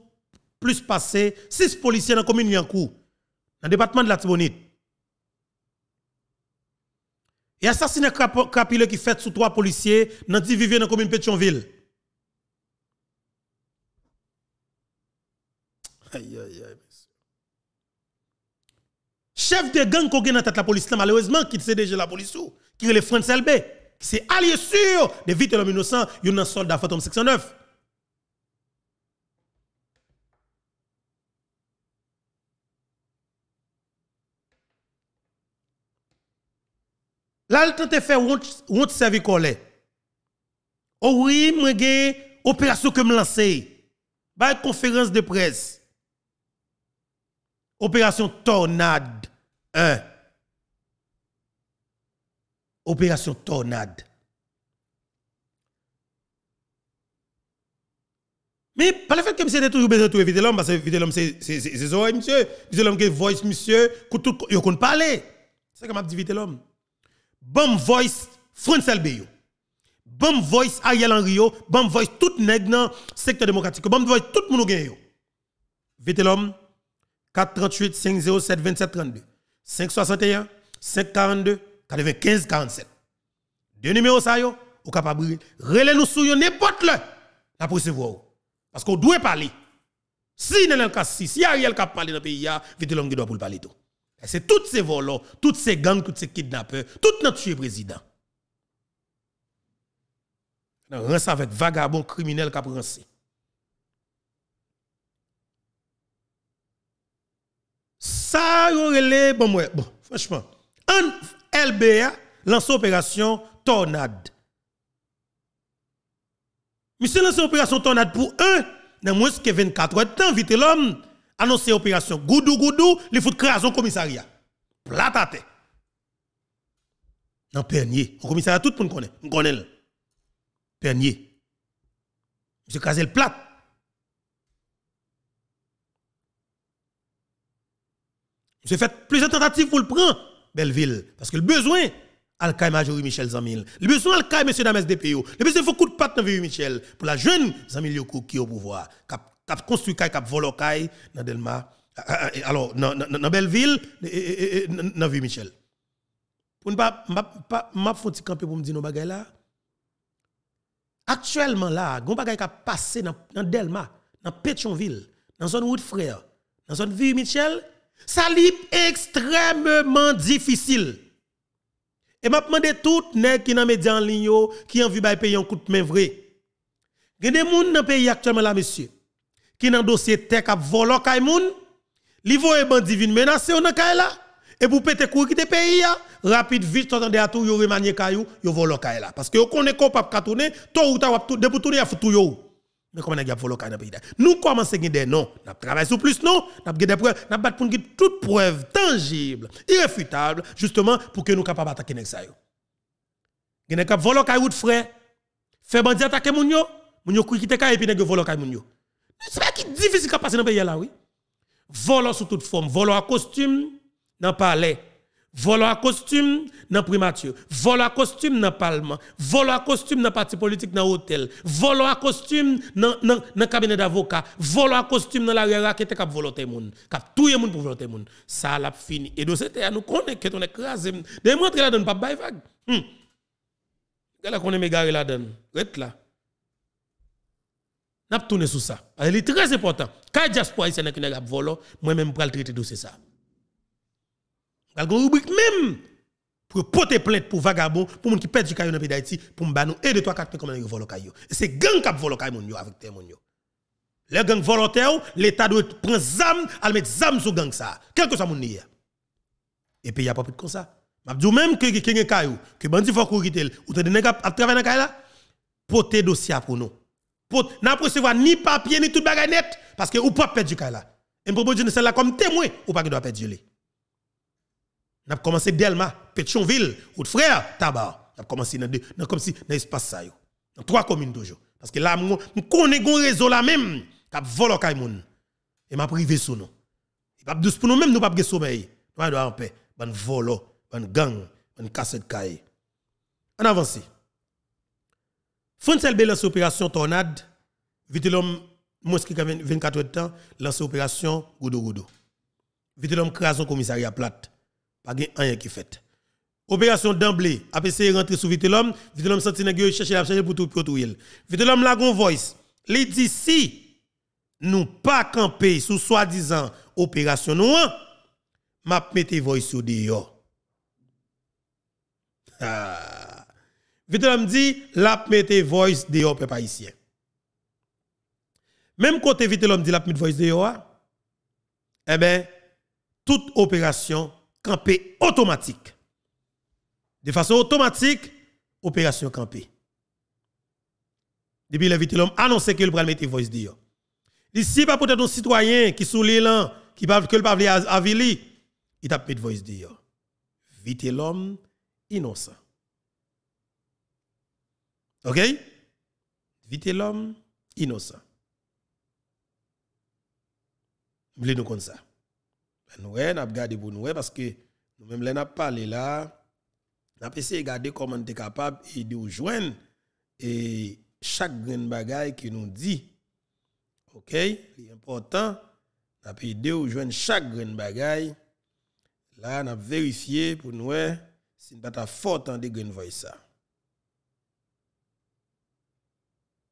plus passé 6 policiers dans la commune Yankou, dans le département de la Tibonite. Et assassinat Krapile qui fait sous trois policiers dans 10 dans la commune Pétionville. Chef de gang qui a dans la police, malheureusement, qui c'est déjà la police, qui est le France LB, qui c'est allié sûr de vite l'homme innocent, il y a un soldat fantôme 609. Là, le temps de faire honte servicole. Oh oui, moi, une opération que me lancer. une conférence de presse. Opération Tornade 1. Opération Tornade. Mais par le fait que monsieur toujours besoin de tout éviter l'homme, parce que éviter l'homme, c'est ça, monsieur. Éviter l'homme qui voice, monsieur, que tout, il parler. C'est comme éviter l'homme bam voice France Elbeyo. Bam voice Ariel Henry bonne bam voice tout nèg le secteur démocratique, bam voice tout moun gen Vite l'homme, 438 507 2732 561 542 95 47. Deux numéros ça yo, ou capable relais nous sou yo n'importe le. La voir. Parce qu'on doit parler. Si Nenel cas, si Ariel Kap parle dans le pays, l'homme qui doit parler tout. C'est tous ces volants, toutes ces gangs, tous ces kidnappeurs, tout notre tué président. Dans ça avec vagabond criminel qui a Ça, y bon, ouais, bon, franchement. Un LBA lance opération Tornade. Monsieur lance l'opération Tornade pour un, dans moins que 24 heures de temps, vite l'homme annoncer opération goudou goudou, les fout au commissariat. Platate. Non, Pernier, au commissariat tout le monde connaît, on connaît. Pernier. Monsieur Kazel plat Monsieur fait plusieurs tentatives pour le prendre Belleville parce que le besoin de Majorie Michel Zamil. Le besoin de monsieur Dames DPO. Le besoin faut coup de patte dans Michel pour la jeune Zamil Yoko qui est au pouvoir. Cap a construit caille cap dans Delma ah, ah, ah, alors dans dans Belleville dans eh, eh, eh, vie Michel pour ne pas m'a faut camper pour me dire nos bagages là actuellement là gon qui a passé dans Delma dans Pétionville dans zone route frère dans zone vie Michel ça est extrêmement difficile et m'a demandé tout nèg qui dans médias en ligne qui envie bay payer un coup de main vrai. Gen des moun dans pays actuellement là monsieur qui dans dossier tech a volé kay li voye bandi vin menacer dans kay la et pour péter courir te pays rapide vite t'entendre à tout yo remanier kayou, yo volé kay parce que yo connaît qu'on pas tourner, tôt ou tard tout debout tourner a yo. Mais comment on a volé kay dans pays là Nous commençons à des non, n'a travaillé sur plus non, n'a des preuves, n'a battu pour toute preuve tangible, irréfutable justement pour que nous capable attaquer nèg ça yo. Gen kap volé kay frère. Fait bandi attaquer moun yo, moun yo quitter kay et puis nèg volé kay moun yo. C'est pas qui difficile qui passer dans le pays là, oui. Volant sous toute forme, volant à costume dans le palais, volant à costume dans la primature, volant à costume dans le parlement, volant à costume dans le parti politique dans l'hôtel, volant à costume dans le cabinet d'avocat, volant à costume dans la rue qui était volonté les monde cap tout le monde pour le monde Ça l'a fini. Et de cette nous connaissons que ton écrasé. Des montres là donne pas bail vague. Hum. Là qu'on est mégaré là donne. Reste là. N'a tourné sur ça. elle est très important. Quand diaspora haïtienne qu'une n'a volé, moi-même pour le traiter dossier ça. Il rubrique même pour porter plainte pour vagabond, pour gens qui perd du caillou dans le pays d'Haïti, pour me nous et de 3 comme comment ils volent caillou. C'est gang qui le caillou avec tes mon Les gang volontaires, l'état doit prendre zam, al mettre zam sur gang ça. Quelque que soit mon nier. Et puis il y a pas plus de comme ça. M'a dire même que quelqu'un caillou, que bandit faut courir ou t'as des nèg à travailler dans caillou porter dossier pour nous pour n'a recevoir ni papier ni tout bagay net parce que ou pas perdre du cas là. Et pour dire celle là comme témoin ou pas doit perdre du N'a commencé Delma, Pétionville, ou de frère Tabar. N'a commencé dans deux comme si dans espace ça Dans trois communes toujours parce que là on connaît un réseau là même qui a volé. moun. Et m'a privé sous nous. Il pas douce pour nous même nous pas de sommeil. Nous doit en paix, ban volo, ban gang, ban cassette kay. On avance. Foncel B lance opération Tornade, vite l'homme, 24 heures de temps, lance opération Goudou Goudou. Vite l'homme commissariat plate. Pas rien qui fait. Opération d'emblée, APC rentre sous vite l'homme, vite l'homme senti chercher la chaîne pour tout pour tout Vite l'homme la gon voice, li dit si nous pas campé sous soi-disant opération Nouan, m'a mette voice sur dehors. Ah. Vite l'homme dit, l'ap mette voice yo, peuple ici. Même côté vite l'homme dit l'ap mette voice yo, ah, eh bien, toute opération campée automatique. De façon automatique, opération campée. Depuis le vite l'homme annoncé qu'il va mettre voice de yo. Ici, pas peut-être un citoyen qui sous l'élan, qui ne peut pas avili, il tape mis voice yo. Vite l'homme innocent. OK Vite l'homme innocent. Vous voulez nous comme ça. Ben nous, eh, on a gardé pour nous, eh, parce que nous même là, n'a parlé là, nous avons essayé de garder comment nous sommes capable et de joindre et chaque grain bagaille qui nous dit. OK L'important, Nous pas essayé de joindre chaque grain bagaille. Là, on vérifié pour nous, eh, si une pas forte en de grain ça.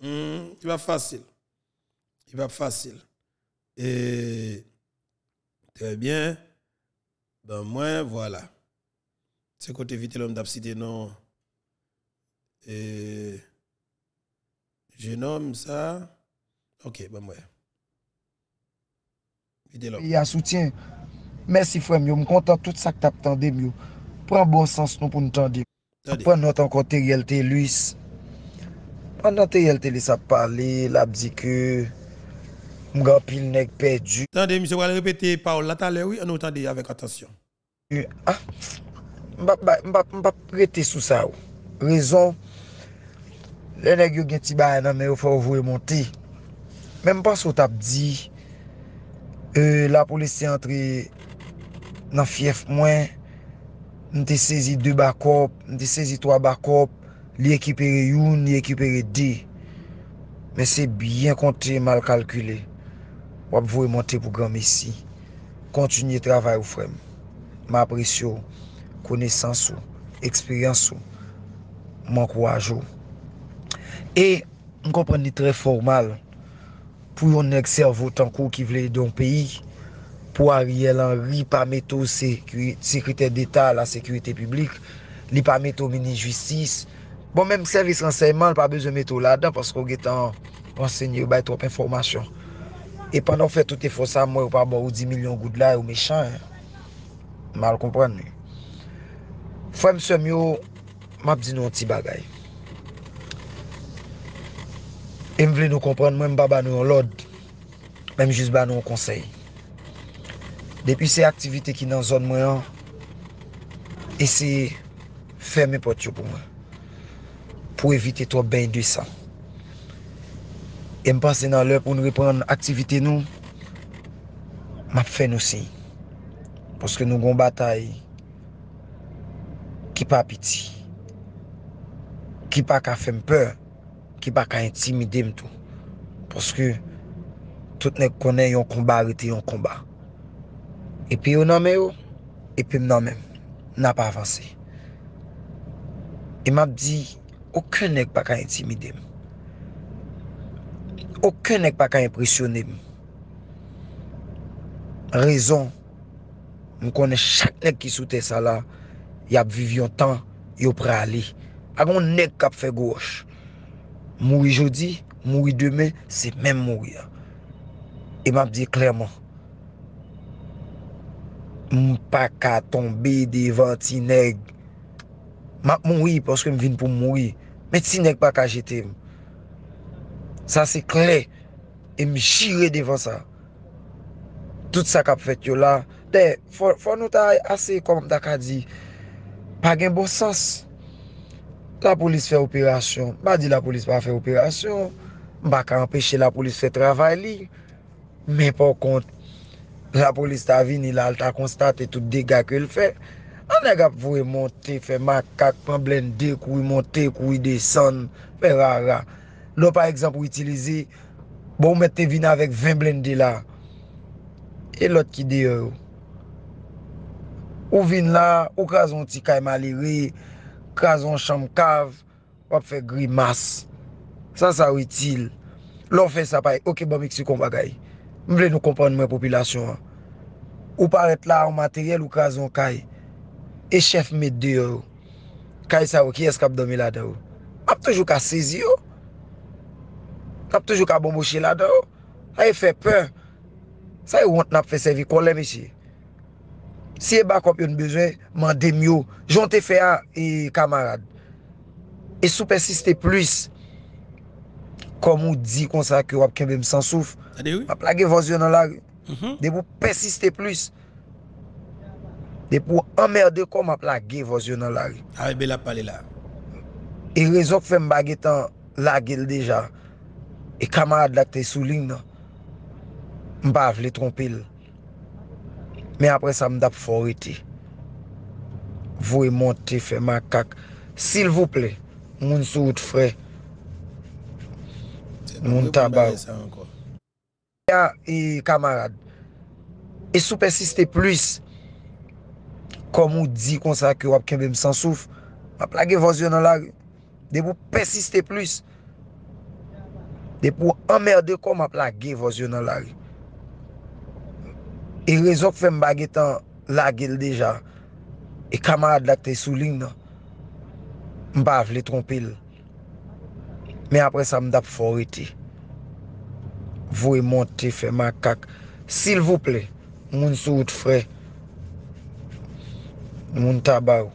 Hmm, il va facile. Il va facile. Et très bien. Ben moi, voilà. C'est côté vite l'homme d'absité, non. Et je nomme ça. Ok, ben moi. Vite l'homme. Il y a soutien. Merci frère, je suis content tout ça que tu as Prends bon sens nous pour nous tendre. Prends notre encore réalité, Luis. An nan te yel te les ap pale, la ap di ke mga pil nek pedu. Tande, mi se wale repete pa ou latale, oui, an nou tande, avek atensyon. E, ah, mba prete sou sa ou. Rezon, le nek yo gen ti baye nan me ou fwa ou vwe monte. Men mpa sou tap di, e, la polisi antre nan fief mwen, mte sezi 2 bakop, mte sezi 3 bakop. Li ekipere yon, li ekipere di. Men se byen konti mal kalkule. Wap vou e monti pou gran mesi. Kontinye travay ou frem. Ma apresyo, konesans ou, eksperyans ou, mank waj ou. E, m kompreni tre formal, pou yon ek servo tankou ki vle don peyi, pou a rielan li pameto sekwite d'eta la sekwite publik, li pameto meni jwistis, Bon menm servis renseyman l pa bezon metou ladan paskou gen tan renseyman yon bay trop informasyon. E panan fwe tout e fwosa mwen yon pa bo ou di milyon goud la yon mechan, mal kompren men. Fwe mse mwen yo, map di nou an ti bagay. E m vle nou kompren mwen m ba ba nou an lod, menm jis ba nou an konsey. Depi se aktivite ki nan zon mwen yon, e se fwe men pot yo pou mwen. pou evite to ben 200. E mpase nan lè pou nou repon an aktivite nou, map fè nou si. Pou se nou gombatay, ki pa apiti. Ki pa ka fèm pè, ki pa ka intimide mtou. Pou se, tout ne konen yon komba, wite yon komba. E pi yo nanme yo, e pi m nanmèm. Nap avanse. E map di, Okè nèk pa ka intimide m. Okè nèk pa ka impressione m. Rezon, m konè chak nèk ki soute sa la, y ap vivyon tan, y ap prale. Agon nèk kap fe gwoche. Moui jodi, moui deme, se mèm moui. E m ap di klèrman. M pa ka tombe devanti nèk, Ma mwoui pwoske m vin pou mwoui. Met si nek pa kajete m. Sa se kle. E m jire devan sa. Tout sa kap fet yo la. Te, fon nou ta ase kom tak a di. Pa gen bo sos. La polis fe operasyon. Ba di la polis pa fe operasyon. Ba ka empeshe la polis fe travay li. Men po kont. La polis ta vin ilal ta konstate tout dega ke l fey. Anè gap vou e monte, fe makak, pan blende, kou e monte, kou e desan, men rara. Lò pa ekzamp ou itilize, bon mette vin avèk 20 blende la, e lòt ki deye ou. Ou vin la, ou kazon ti kay malire, kazon chanm kav, wap fe gri mas. San sa ou itil. Lò fe sapay, ok bon miksikon bagay. Mwen vle nou kompon mwen popilasyon. Ou paret la an materyel, ou kazon kay. Echef me deyo, ka yi sa ou ki es kap domi la deyo. Aptoujou ka sezi yo. Aptoujou ka bomboche la deyo. A yi e fe pe. Sa yi e want nap fe sevi kolè me si. Si e bakop yon bezwe, man demyo. Jonte fe a, e kamarade. E sou persisté plus. Kom ou di konsa ki wap kembe msansouf. A deyo? A plage vòzyon an la. Mhm. Debo persisté plus. De pou emmerde kom ap la ge vòs yon nan lari. Arbe la pale ah, eh la. E rezok fe mbag etan la gel deja. E kamarad dat te souling nan. Mbav, le trompil. Me apre sa mdap fòriti. Vou e monte fe makak. Sil vouple, moun souout fre. Moun tabab. E kamarad, e soupersiste plis. Kom ou di konsa ki wap kembe msansouf, mapla ge vozyon nan lage. De pou pesiste plus. De pou emmerde kon mapla ge vozyon nan lage. E rezo k fe mbag etan lage l dejan, e kamad lak te souling nan, mbav le trompil. Me apre sa mdap foryte. Voi monte fe makak. Sil vople, moun sou ut frey. moun tabac.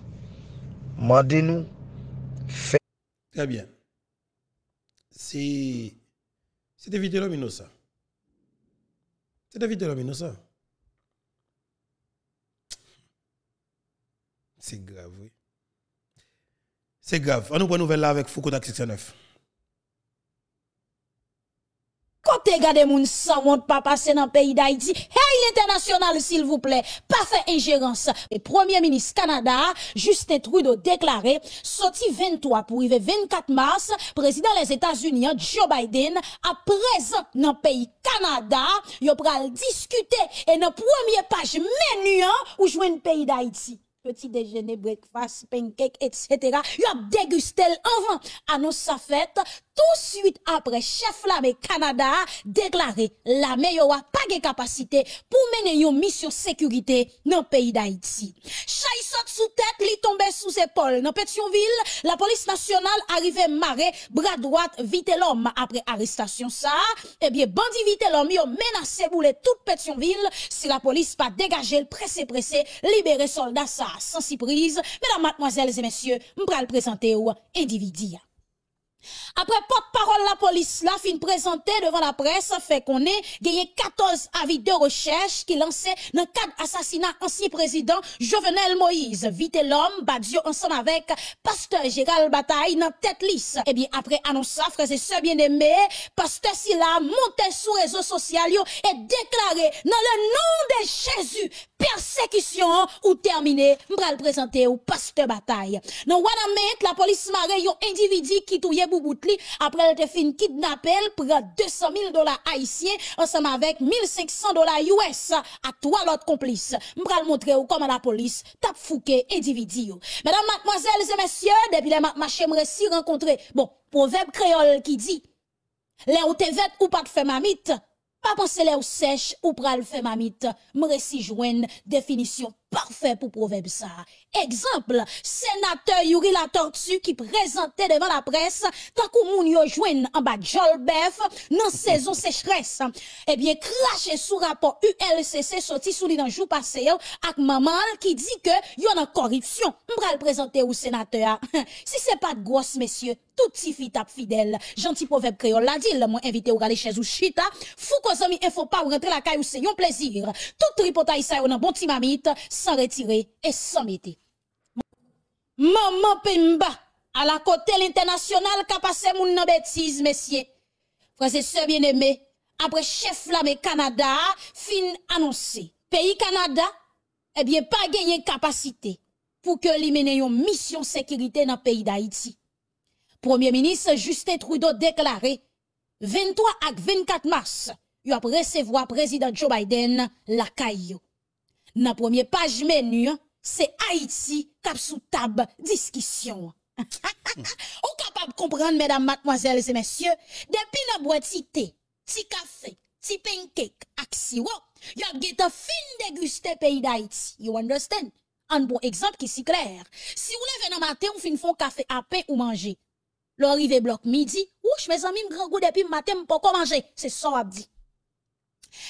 Made nous Fait... Très bien. C'est. C'est éviter l'homme innocent. C'est éviter l'homme innocent. C'est grave, oui. C'est grave. On nous prend une nouvelle là avec Foucault 69. te gade moun sans pas passer dans le pays d'Haïti. Hey, l'international, s'il vous plaît, pas fait ingérence. Le premier ministre Canada, Justin Trudeau, déclaré, sorti 23 pour arriver 24 mars, président des États-Unis, Joe Biden, à présent dans le pays Canada, Il pral discuter et dans première page menu, hein, ou jouen pays d'Haïti petit déjeuner, breakfast, pancake, etc. Yo dégusté le avant à sa fête. Tout suite après, chef l'armée Canada déclaré la meilleure pas de capacité pour mener une mission sécurité dans le pays d'Haïti. Chay saute sous tête, li tombe sous épaule. Dans Pétionville, la police nationale arrivait marée, bras droite, vite l'homme après arrestation ça. Eh bien, bandit vite l'homme, yo menacé boule toute Pétionville si la police pas dégagé le pressé pressé, libérer soldat ça. A sensi priz, mèdam matmoazèles e mèsyè, mpral prezante ou endividi. Après porte-parole la police la fin présenté devant la presse fait qu'on est gagné 14 avis de recherche qui lançaient dans cadre assassinat ancien président Jovenel Moïse, vite l'homme Badio ensemble avec pasteur Gérald Bataille dans tête lisse. Et eh bien après annonce ça frères et bien aimé pasteur Silla monté sur réseaux sociaux et déclaré dans le nom de Jésus persécution ou terminée. le présenter au pasteur Bataille. Dans la police marée un individu qui touye bout li après elle te fin kidnappel 200 000 dollars haïtiens ensemble avec 1500 dollars US à trois l'autre complice m'pral montrer comment la police tape et individu mesdames mademoiselles et messieurs depuis les me si rencontrer bon proverbe créole qui dit les ou te vêtes ou pas de fait mamite pas penser les ou sèche ou pral fait mamite m'resi joint définition parfait pour proverbe ça. Exemple, sénateur Yuri la tortue qui présentait devant la presse tant qu'on moun yo en bas jolbef dans saison sécheresse. Eh bien craché sous rapport ULCC sorti sous l'île dans jour passé avec maman qui dit que y a corruption. le présenter au sénateur. si c'est pas de grosse messieurs, tout si fit à fidèle. Gentil proverbe créole la dit, moi invité au galé chez ou chita. Fou qu'on info pas ou rentrer la caille ou c'est un plaisir. Tout tripotaï sa yon bon timamite sans retirer et sans mettre. Maman Pimba, à la côté l'international, qui a passé mon bêtise, messieurs. Frères et sœurs bien-aimés, après chef flamme Canada, fin annoncé. Pays Canada, eh bien, pas gagné capacité pour que li une mission sécurité dans le pays d'Haïti. Premier ministre Justin Trudeau déclaré 23 à 24 mars, il a recevoir président Joe Biden la caillou la premier page menu, hein, c'est Haïti kap sous table discussion. On capable comprendre mesdames, mademoiselles et messieurs, depuis la boîte thé, petit café, petit pancake, axiwa, y a avez fin déguster pays d'Haïti. You understand? Un bon exemple qui si clair. Si vous levez dans matin, vous fin un café à pain ou manger. L'arrivée bloc midi, ouch mes amis, grand goût depuis matin, quoi manger. C'est ça,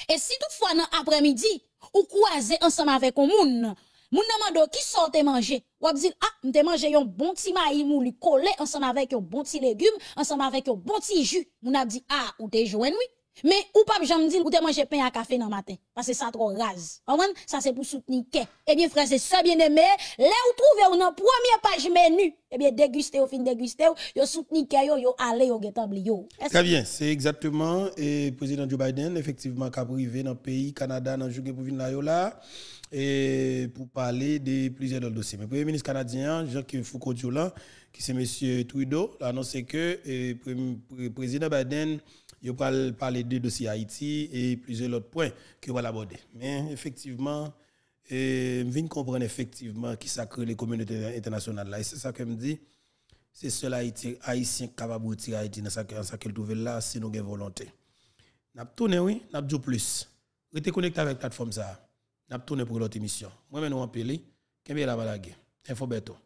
Et si toutefois, dans après-midi, ou croiser ensemble avec un moun. Moun nan mando qui sorte manger. Ou dit ah, m'te manger yon bon petit maïs li collé ensemble avec yon bon ti légume, ensemble avec yon bon ti jus. Moun a dit ah, ou te jouen oui mais ou pas, j'aime dire ou te à café dans le nan parce que ça trop raz. ça rase. pour soutenir eh bien frère c'est ça bien aimé Là vous ou vous ou nan première page menu, eh bien déguster ou fin déguster ou, yo vous ke yo, yo vous yo table yo. Très bien, c'est exactement, et président Joe Biden, effectivement, ka privé le pays, Canada, dans le pou venir la yo et pour parler de plusieurs dossiers. Mais premier ministre canadien, Jacques foucault jolan qui c'est monsieur Trudeau, a annoncé que, le président Biden, je vais parler de dossier Haïti et plusieurs autres points que je vais aborder. Mais effectivement, je viens comprendre effectivement qui sacre les communautés internationales. Là. Et c'est ça que je me dis. C'est seul Haïti, Haïtien capable de tirer Haïti dans ce qu'il trouve là, si nous avons volonté. Nous avons tourné, oui, nous avons plus. Restez connecté avec la plateforme ça. Nous avons tourné pour l'autre émission. Moi, je suis vous Pélé, la Balagé, Info Beto.